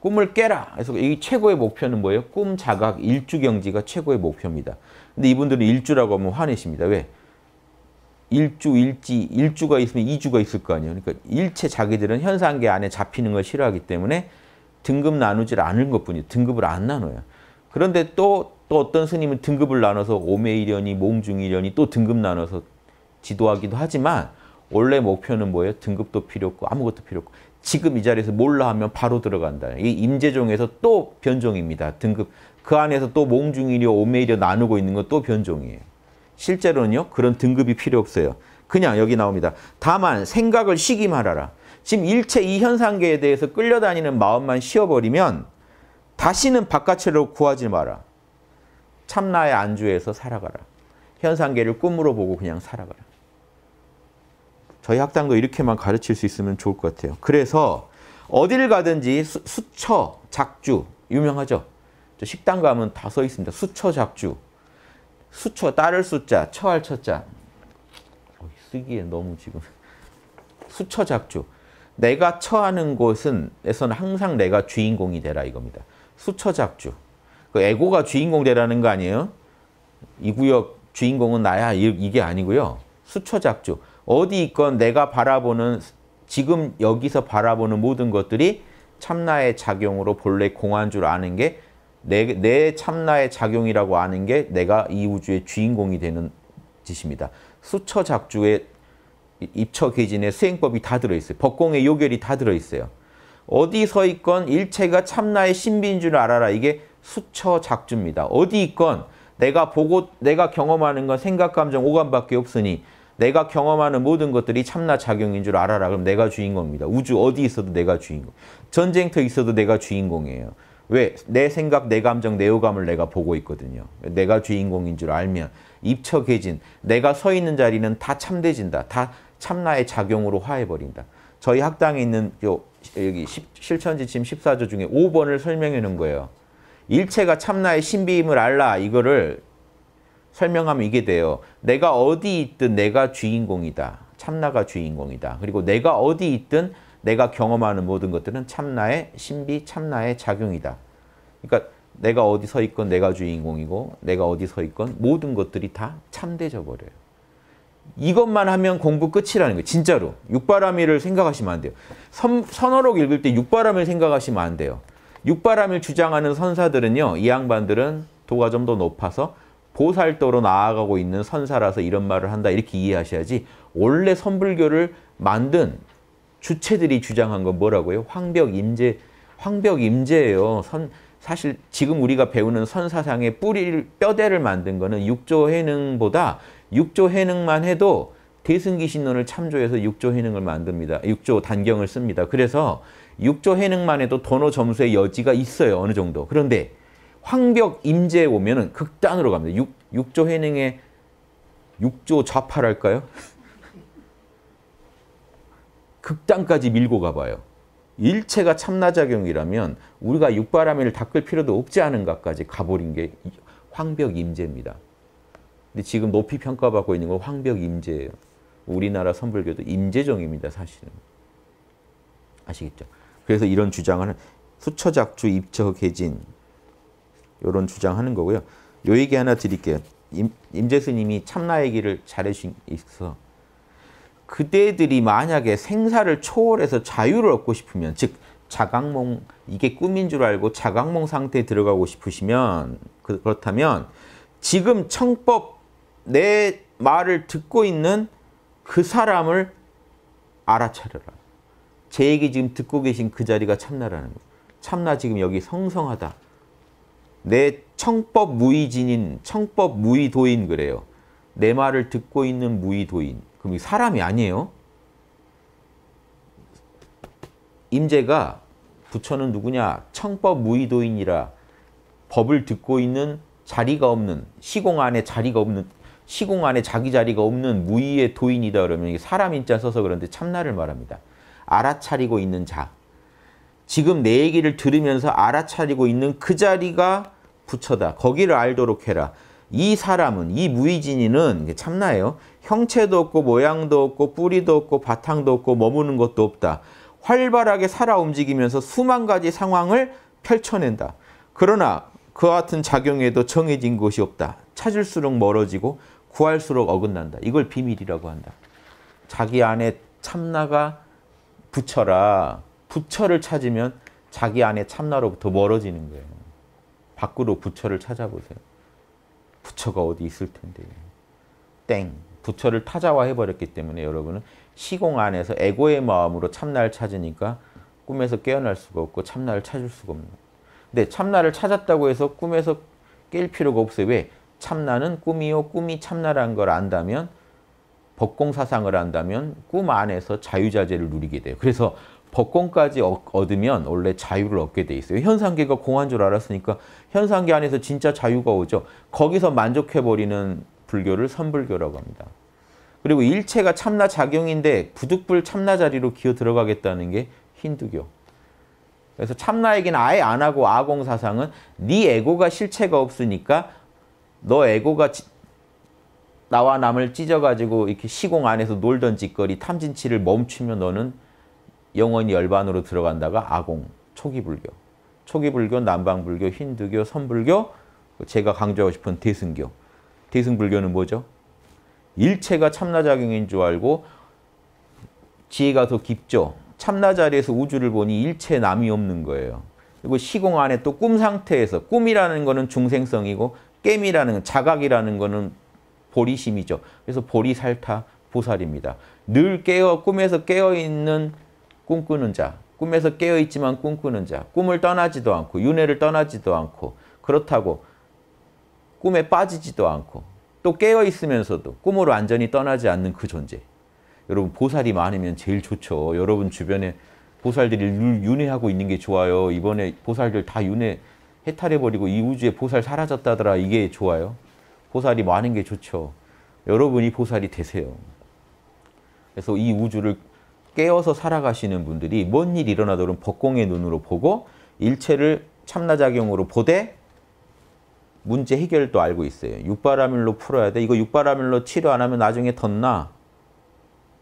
Speaker 1: 꿈을 깨라. 그래서 이 최고의 목표는 뭐예요? 꿈, 자각, 일주경지가 최고의 목표입니다. 근데 이분들은 일주라고 하면 화내십니다. 왜? 일주, 일지, 일주가 있으면 이주가 있을 거 아니에요. 그러니까 일체 자기들은 현상계 안에 잡히는 걸 싫어하기 때문에 등급 나누질 않은 것뿐이에요. 등급을 안 나눠요. 그런데 또, 또 어떤 스님은 등급을 나눠서 오매이련이, 몽중이련이 또 등급 나눠서 지도하기도 하지만 원래 목표는 뭐예요? 등급도 필요 없고 아무것도 필요 없고 지금 이 자리에서 몰라 하면 바로 들어간다. 이 임재종에서 또 변종입니다. 등급 그 안에서 또몽중이 오매이려 나누고 있는 건또 변종이에요. 실제로는요. 그런 등급이 필요 없어요. 그냥 여기 나옵니다. 다만 생각을 쉬기 말아라 지금 일체 이 현상계에 대해서 끌려다니는 마음만 쉬어버리면 다시는 바깥으로 구하지 마라. 참나의 안주에서 살아가라. 현상계를 꿈으로 보고 그냥 살아가라. 저희 학당도 이렇게만 가르칠 수 있으면 좋을 것 같아요. 그래서 어딜 가든지 수, 처 작주 유명하죠. 식당 가면 다 써 있습니다. 수처 작주. 수초 따를 숫자 처할 처자 어, 쓰기에 너무 지금 수처 작주 내가 처하는 곳은 에서는 항상 내가 주인공이 되라 이겁니다. 수처 작주 그 에고가 주인공 되라는 거 아니에요? 이 구역 주인공은 나야 이게 아니고요. 수처 작주 어디 있건 내가 바라보는 지금 여기서 바라보는 모든 것들이 참나의 작용으로 본래 공한 줄 아는 게 내, 내 참나의 작용이라고 아는 게 내가 이 우주의 주인공이 되는 짓입니다. 수처작주의 입처괴진의 수행법이 다 들어있어요. 법공의 요결이 다 들어있어요. 어디 서 있건 일체가 참나의 신비인 줄 알아라. 이게 수처작주입니다. 어디 있건 내가 보고 내가 경험하는 건 생각, 감정, 오감밖에 없으니 내가 경험하는 모든 것들이 참나 작용인 줄 알아라. 그럼 내가 주인공입니다. 우주 어디 있어도 내가 주인공. 전쟁터 있어도 내가 주인공이에요. 왜? 내 생각, 내 감정, 내 오감을 내가 보고 있거든요. 내가 주인공인 줄 알면 입척해진, 내가 서 있는 자리는 다 참대진다. 다 참나의 작용으로 화해버린다. 저희 학당에 있는 요 여기 실천지침 14조 중에 5번을 설명해 놓은 거예요. 일체가 참나의 신비임을 알라 이거를 설명하면 이게 돼요. 내가 어디 있든 내가 주인공이다. 참나가 주인공이다. 그리고 내가 어디 있든 내가 경험하는 모든 것들은 참나의 신비, 참나의 작용이다. 그러니까 내가 어디 서 있건 내가 주인공이고 내가 어디 서 있건 모든 것들이 다 참대져 버려요. 이것만 하면 공부 끝이라는 거예요. 진짜로. 육바라밀을 생각하시면 안 돼요. 선, 선어록 읽을 때 육바라밀 생각하시면 안 돼요. 육바라밀 주장하는 선사들은요. 이 양반들은 도가 좀 더 높아서 보살도로 나아가고 있는 선사라서 이런 말을 한다. 이렇게 이해하셔야지 원래 선불교를 만든 주체들이 주장한 건 뭐라고요? 황벽 임제, 황벽 임제예요. 선, 사실 지금 우리가 배우는 선사상의 뿌리를, 뼈대를 만든 거는 육조해능보다 육조해능만 해도 대승기신론을 참조해서 육조해능을 만듭니다. 육조 단경을 씁니다. 그래서 육조해능만 해도 도노 점수의 여지가 있어요. 어느 정도. 그런데 황벽 임재에 오면 은 극단으로 갑니다. 육, 육조해능의 육조 좌파랄까요? 극단까지 밀고 가봐요. 일체가 참나작용이라면 우리가 육바라밀을 닦을 필요도 없지 않은가까지 가버린 게 황벽임재입니다. 근데 지금 높이 평가받고 있는 건 황벽임재예요. 우리나라 선불교도 임재종입니다, 사실은. 아시겠죠? 그래서 이런 주장을 수처작주 입처개진 이런 주장하는 거고요. 요 얘기 하나 드릴게요. 임, 임재스님이 참나 얘기를 잘해주신 있어 그대들이 만약에 생사를 초월해서 자유를 얻고 싶으면 즉 자각몽 이게 꿈인 줄 알고 자각몽 상태에 들어가고 싶으시면 그, 그렇다면 지금 청법 내 말을 듣고 있는 그 사람을 알아차려라. 제 얘기 지금 듣고 계신 그 자리가 참나라는 거예요. 참나 지금 여기 성성하다. 내 청법 무의진인, 청법 무의도인 그래요. 내 말을 듣고 있는 무의도인. 그럼 이 사람이 아니에요. 임제가 부처는 누구냐? 청법 무의도인이라 법을 듣고 있는 자리가 없는 시공 안에 자리가 없는 시공 안에 자기 자리가 없는 무의의 도인이다 그러면 이게 사람 인자 써서 그런데 참나를 말합니다. 알아차리고 있는 자. 지금 내 얘기를 들으면서 알아차리고 있는 그 자리가 부처다. 거기를 알도록 해라. 이 사람은 이 무의진이는 참나예요. 형체도 없고 모양도 없고 뿌리도 없고 바탕도 없고 머무는 것도 없다. 활발하게 살아 움직이면서 수만 가지 상황을 펼쳐낸다. 그러나 그 같은 작용에도 정해진 것이 없다. 찾을수록 멀어지고 구할수록 어긋난다. 이걸 비밀이라고 한다. 자기 안에 참나가 부처라 부처를 찾으면 자기 안에 참나로부터 멀어지는 거예요. 밖으로 부처를 찾아보세요. 부처가 어디 있을 텐데. 땡. 부처를 타자화해버렸기 때문에 여러분은 시공 안에서 에고의 마음으로 참나를 찾으니까 꿈에서 깨어날 수가 없고 참나를 찾을 수가 없는 근데 참나를 찾았다고 해서 꿈에서 깰 필요가 없어요. 왜? 참나는 꿈이요. 꿈이 참나라는 걸 안다면 법공사상을 안다면 꿈 안에서 자유자재를 누리게 돼요. 그래서 법공까지 얻으면 원래 자유를 얻게 돼 있어요. 현상계가 공한 줄 알았으니까 현상계 안에서 진짜 자유가 오죠. 거기서 만족해버리는 불교를 선불교라고 합니다. 그리고 일체가 참나 작용인데 부득불 참나 자리로 기어 들어가겠다는 게 힌두교. 그래서 참나에게는 아예 안 하고 아공 사상은 네 에고가 실체가 없으니까 너 에고가 지, 나와 남을 찢어가지고 이렇게 시공 안에서 놀던 짓거리 탐진치를 멈추면 너는 영원히 열반으로 들어간다가 아공, 초기불교. 초기불교, 남방불교, 힌두교, 선불교, 제가 강조하고 싶은 대승교. 대승불교는 뭐죠? 일체가 참나작용인 줄 알고 지혜가 더 깊죠. 참나 자리에서 우주를 보니 일체 남이 없는 거예요. 그리고 시공 안에 또 꿈 상태에서 꿈이라는 거는 중생성이고 깨미라는 건 자각이라는 거는 보리심이죠. 그래서 보리살타 보살입니다. 늘 깨어 꿈에서 깨어 있는 꿈꾸는 자, 꿈에서 깨어 있지만 꿈꾸는 자, 꿈을 떠나지도 않고 윤회를 떠나지도 않고 그렇다고 꿈에 빠지지도 않고 또 깨어 있으면서도 꿈으로 완전히 떠나지 않는 그 존재. 여러분 보살이 많으면 제일 좋죠. 여러분 주변에 보살들이 윤회하고 있는 게 좋아요. 이번에 보살들 다 윤회 해탈해버리고 이 우주에 보살 사라졌다더라 이게 좋아요. 보살이 많은 게 좋죠. 여러분이 보살이 되세요. 그래서 이 우주를 깨어서 살아가시는 분들이 뭔 일 일어나도록 법공의 눈으로 보고 일체를 참나작용으로 보되 문제 해결도 알고 있어요. 육바라밀로 풀어야 돼. 이거 육바라밀로 치료 안 하면 나중에 덧나.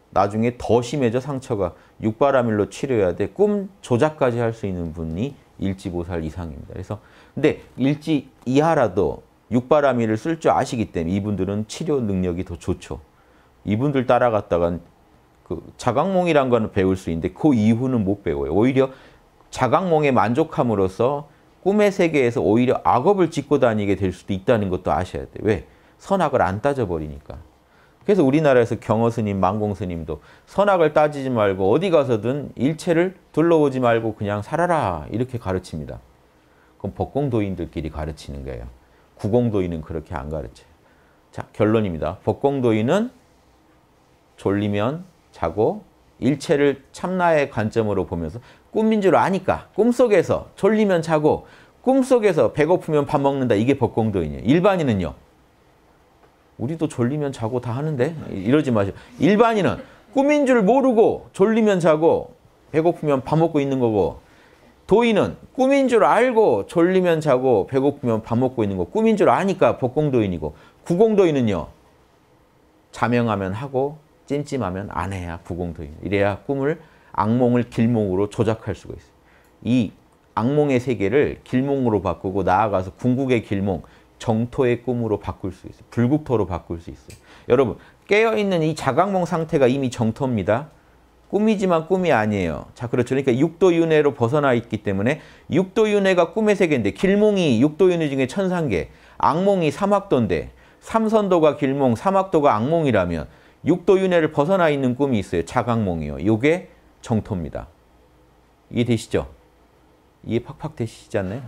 Speaker 1: 나중에 더 심해져 상처가. 육바라밀로 치료해야 돼. 꿈 조작까지 할 수 있는 분이 일지보살 이상입니다. 그래서 근데 일지 이하라도 육바라밀을 쓸 줄 아시기 때문에 이분들은 치료 능력이 더 좋죠. 이분들 따라갔다간 그 자각몽이란 거 배울 수 있는데 그 이후는 못 배워요. 오히려 자각몽에 만족함으로써 꿈의 세계에서 오히려 악업을 짓고 다니게 될 수도 있다는 것도 아셔야 돼. 왜? 선악을 안 따져버리니까. 그래서 우리나라에서 경어스님, 만공스님도 선악을 따지지 말고 어디 가서든 일체를 둘러보지 말고 그냥 살아라 이렇게 가르칩니다. 그럼 법공도인들끼리 가르치는 거예요. 구공도인은 그렇게 안 가르쳐요. 자, 결론입니다. 법공도인은 졸리면 자고 일체를 참나의 관점으로 보면서 꿈인 줄 아니까 꿈속에서 졸리면 자고 꿈속에서 배고프면 밥 먹는다. 이게 법공도인이에요. 일반인은요. 우리도 졸리면 자고 다 하는데 이러지 마시고 일반인은 꿈인 줄 모르고 졸리면 자고 배고프면 밥 먹고 있는 거고 도인은 꿈인 줄 알고 졸리면 자고 배고프면 밥 먹고 있는 거 꿈인 줄 아니까 법공도인이고 구공도인은요 자명하면 하고 찜찜하면 안 해야 부공도입니다. 이래야 꿈을 악몽을 길몽으로 조작할 수가 있어요. 이 악몽의 세계를 길몽으로 바꾸고 나아가서 궁극의 길몽, 정토의 꿈으로 바꿀 수 있어요. 불국토로 바꿀 수 있어요. 여러분 깨어있는 이 자각몽 상태가 이미 정토입니다. 꿈이지만 꿈이 아니에요. 자 그렇죠. 그러니까 육도윤회로 벗어나 있기 때문에 육도윤회가 꿈의 세계인데 길몽이 육도윤회 중에 천상계, 악몽이 삼학도인데 삼선도가 길몽, 삼학도가 악몽이라면 육도윤회를 벗어나 있는 꿈이 있어요. 자각몽이요. 요게 정토입니다. 이해되시죠? 이해 팍팍 되시지 않나요?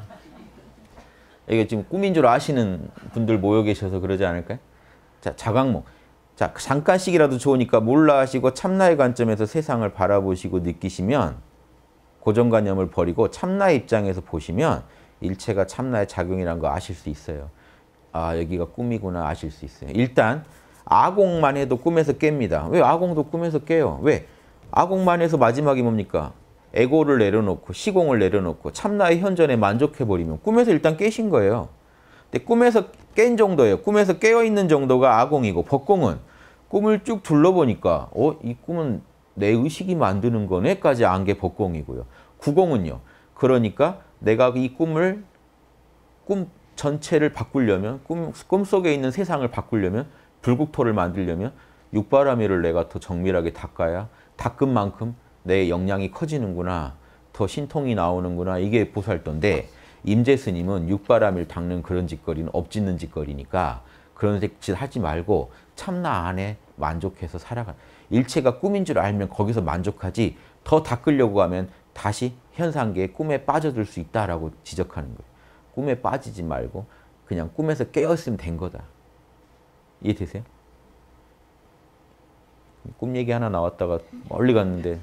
Speaker 1: 이게 지금 꿈인 줄 아시는 분들 모여 계셔서 그러지 않을까요? 자, 자각몽. 자, 잠깐씩이라도 좋으니까 몰라 하시고 참나의 관점에서 세상을 바라보시고 느끼시면 고정관념을 버리고 참나의 입장에서 보시면 일체가 참나의 작용이라는 거 아실 수 있어요. 아, 여기가 꿈이구나 아실 수 있어요. 일단 아공만 해도 꿈에서 깹니다. 왜 아공도 꿈에서 깨요? 왜? 아공만 해서 마지막이 뭡니까? 에고를 내려놓고 시공을 내려놓고 참나의 현전에 만족해버리면 꿈에서 일단 깨신 거예요. 근데 꿈에서 깬 정도예요. 꿈에서 깨어있는 정도가 아공이고 법공은 꿈을 쭉 둘러보니까 어? 이 꿈은 내 의식이 만드는 거네? 까지 안게 법공이고요. 구공은요. 그러니까 내가 이 꿈을 꿈 전체를 바꾸려면 꿈, 꿈속에 있는 세상을 바꾸려면 불국토를 만들려면 육바라밀을 내가 더 정밀하게 닦아야 닦은 만큼 내 역량이 커지는구나. 더 신통이 나오는구나. 이게 보살도인데 임재 스님은 육바라밀 닦는 그런 짓거리는 업짓는 짓거리니까 그런 짓 하지 말고 참나 안에 만족해서 살아가. 일체가 꿈인 줄 알면 거기서 만족하지 더 닦으려고 하면 다시 현상계 의 꿈에 빠져들 수 있다라고 지적하는 거예요. 꿈에 빠지지 말고 그냥 꿈에서 깨었으면된 거다. 이해되세요? 꿈 얘기 하나 나왔다가 멀리 갔는데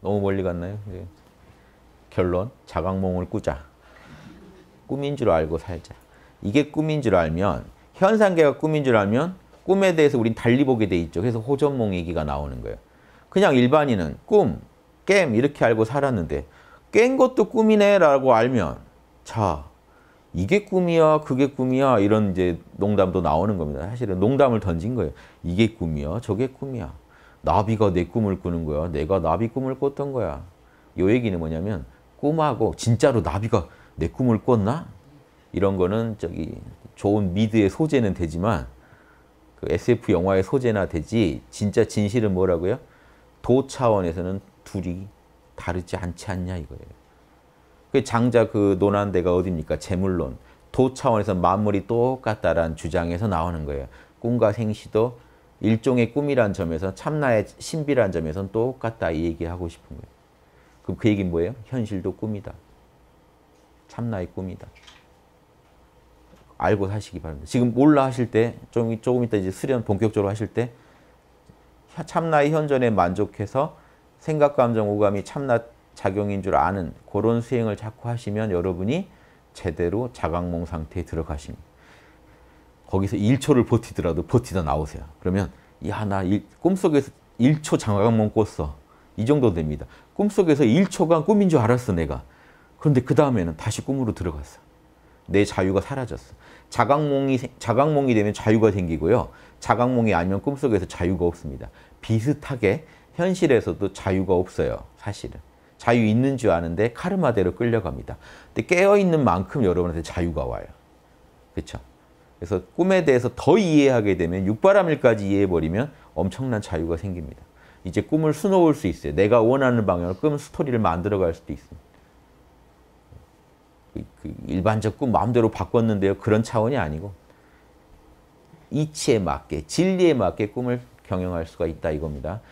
Speaker 1: 너무 멀리 갔나요? 네. 결론, 자각몽을 꾸자. 꿈인 줄 알고 살자. 이게 꿈인 줄 알면 현상계가 꿈인 줄 알면 꿈에 대해서 우린 달리 보게 돼 있죠. 그래서 호전몽 얘기가 나오는 거예요. 그냥 일반인은 꿈, 깸 이렇게 알고 살았는데 깬 것도 꿈이네 라고 알면 자, 이게 꿈이야, 그게 꿈이야 이런 이제 농담도 나오는 겁니다. 사실은 농담을 던진 거예요. 이게 꿈이야, 저게 꿈이야. 나비가 내 꿈을 꾸는 거야. 내가 나비 꿈을 꿨던 거야. 요 얘기는 뭐냐면 꿈하고 진짜로 나비가 내 꿈을 꿨나? 이런 거는 저기 좋은 미드의 소재는 되지만 그 SF 영화의 소재나 되지 진짜 진실은 뭐라고요? 도 차원에서는 둘이 다르지 않지 않냐 이거예요. 그 장자 그 논한 데가 어딥니까? 재물론. 도 차원에서 만물이 똑같다라는 주장에서 나오는 거예요. 꿈과 생시도 일종의 꿈이란 점에서 참나의 신비란 점에선 똑같다 이 얘기하고 싶은 거예요. 그럼 그 얘기는 뭐예요? 현실도 꿈이다. 참나의 꿈이다. 알고 사시기 바랍니다. 지금 몰라 하실 때, 좀, 조금 이따 이제 수련 본격적으로 하실 때 참나의 현전에 만족해서 생각, 감정, 오감이 참나 작용인 줄 아는 그런 수행을 자꾸 하시면 여러분이 제대로 자각몽 상태에 들어가십니다. 거기서 1초를 버티더라도 버티다 나오세요. 그러면 야나 꿈속에서 1초 자각몽 꿨어. 이 정도 됩니다. 꿈속에서 1초간 꿈인 줄 알았어 내가. 그런데 그 다음에는 다시 꿈으로 들어갔어. 내 자유가 사라졌어. 자각몽이 자각몽이 되면 자유가 생기고요. 자각몽이 아니면 꿈속에서 자유가 없습니다. 비슷하게 현실에서도 자유가 없어요. 사실은. 자유 있는 줄 아는데 카르마대로 끌려갑니다. 근데 깨어있는 만큼 여러분한테 자유가 와요. 그렇죠? 그래서 꿈에 대해서 더 이해하게 되면 육바람일까지 이해해버리면 엄청난 자유가 생깁니다. 이제 꿈을 수놓을 수 있어요. 내가 원하는 방향으로 꿈 스토리를 만들어갈 수도 있습니다. 그, 그 일반적 꿈 마음대로 바꿨는데요. 그런 차원이 아니고 이치에 맞게, 진리에 맞게 꿈을 경영할 수가 있다 이겁니다.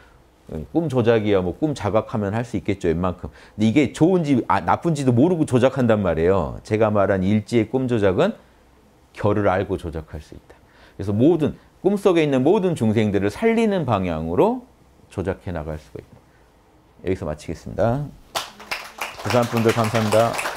Speaker 1: 꿈 조작이야 뭐꿈 자각하면 할 수 있겠죠 웬만큼 근데 이게 좋은지 아, 나쁜지도 모르고 조작한단 말이에요 제가 말한 일지의 꿈 조작은 결을 알고 조작할 수 있다 그래서 모든 꿈속에 있는 모든 중생들을 살리는 방향으로 조작해 나갈 수가 있다 여기서 마치겠습니다 부산분들 감사합니다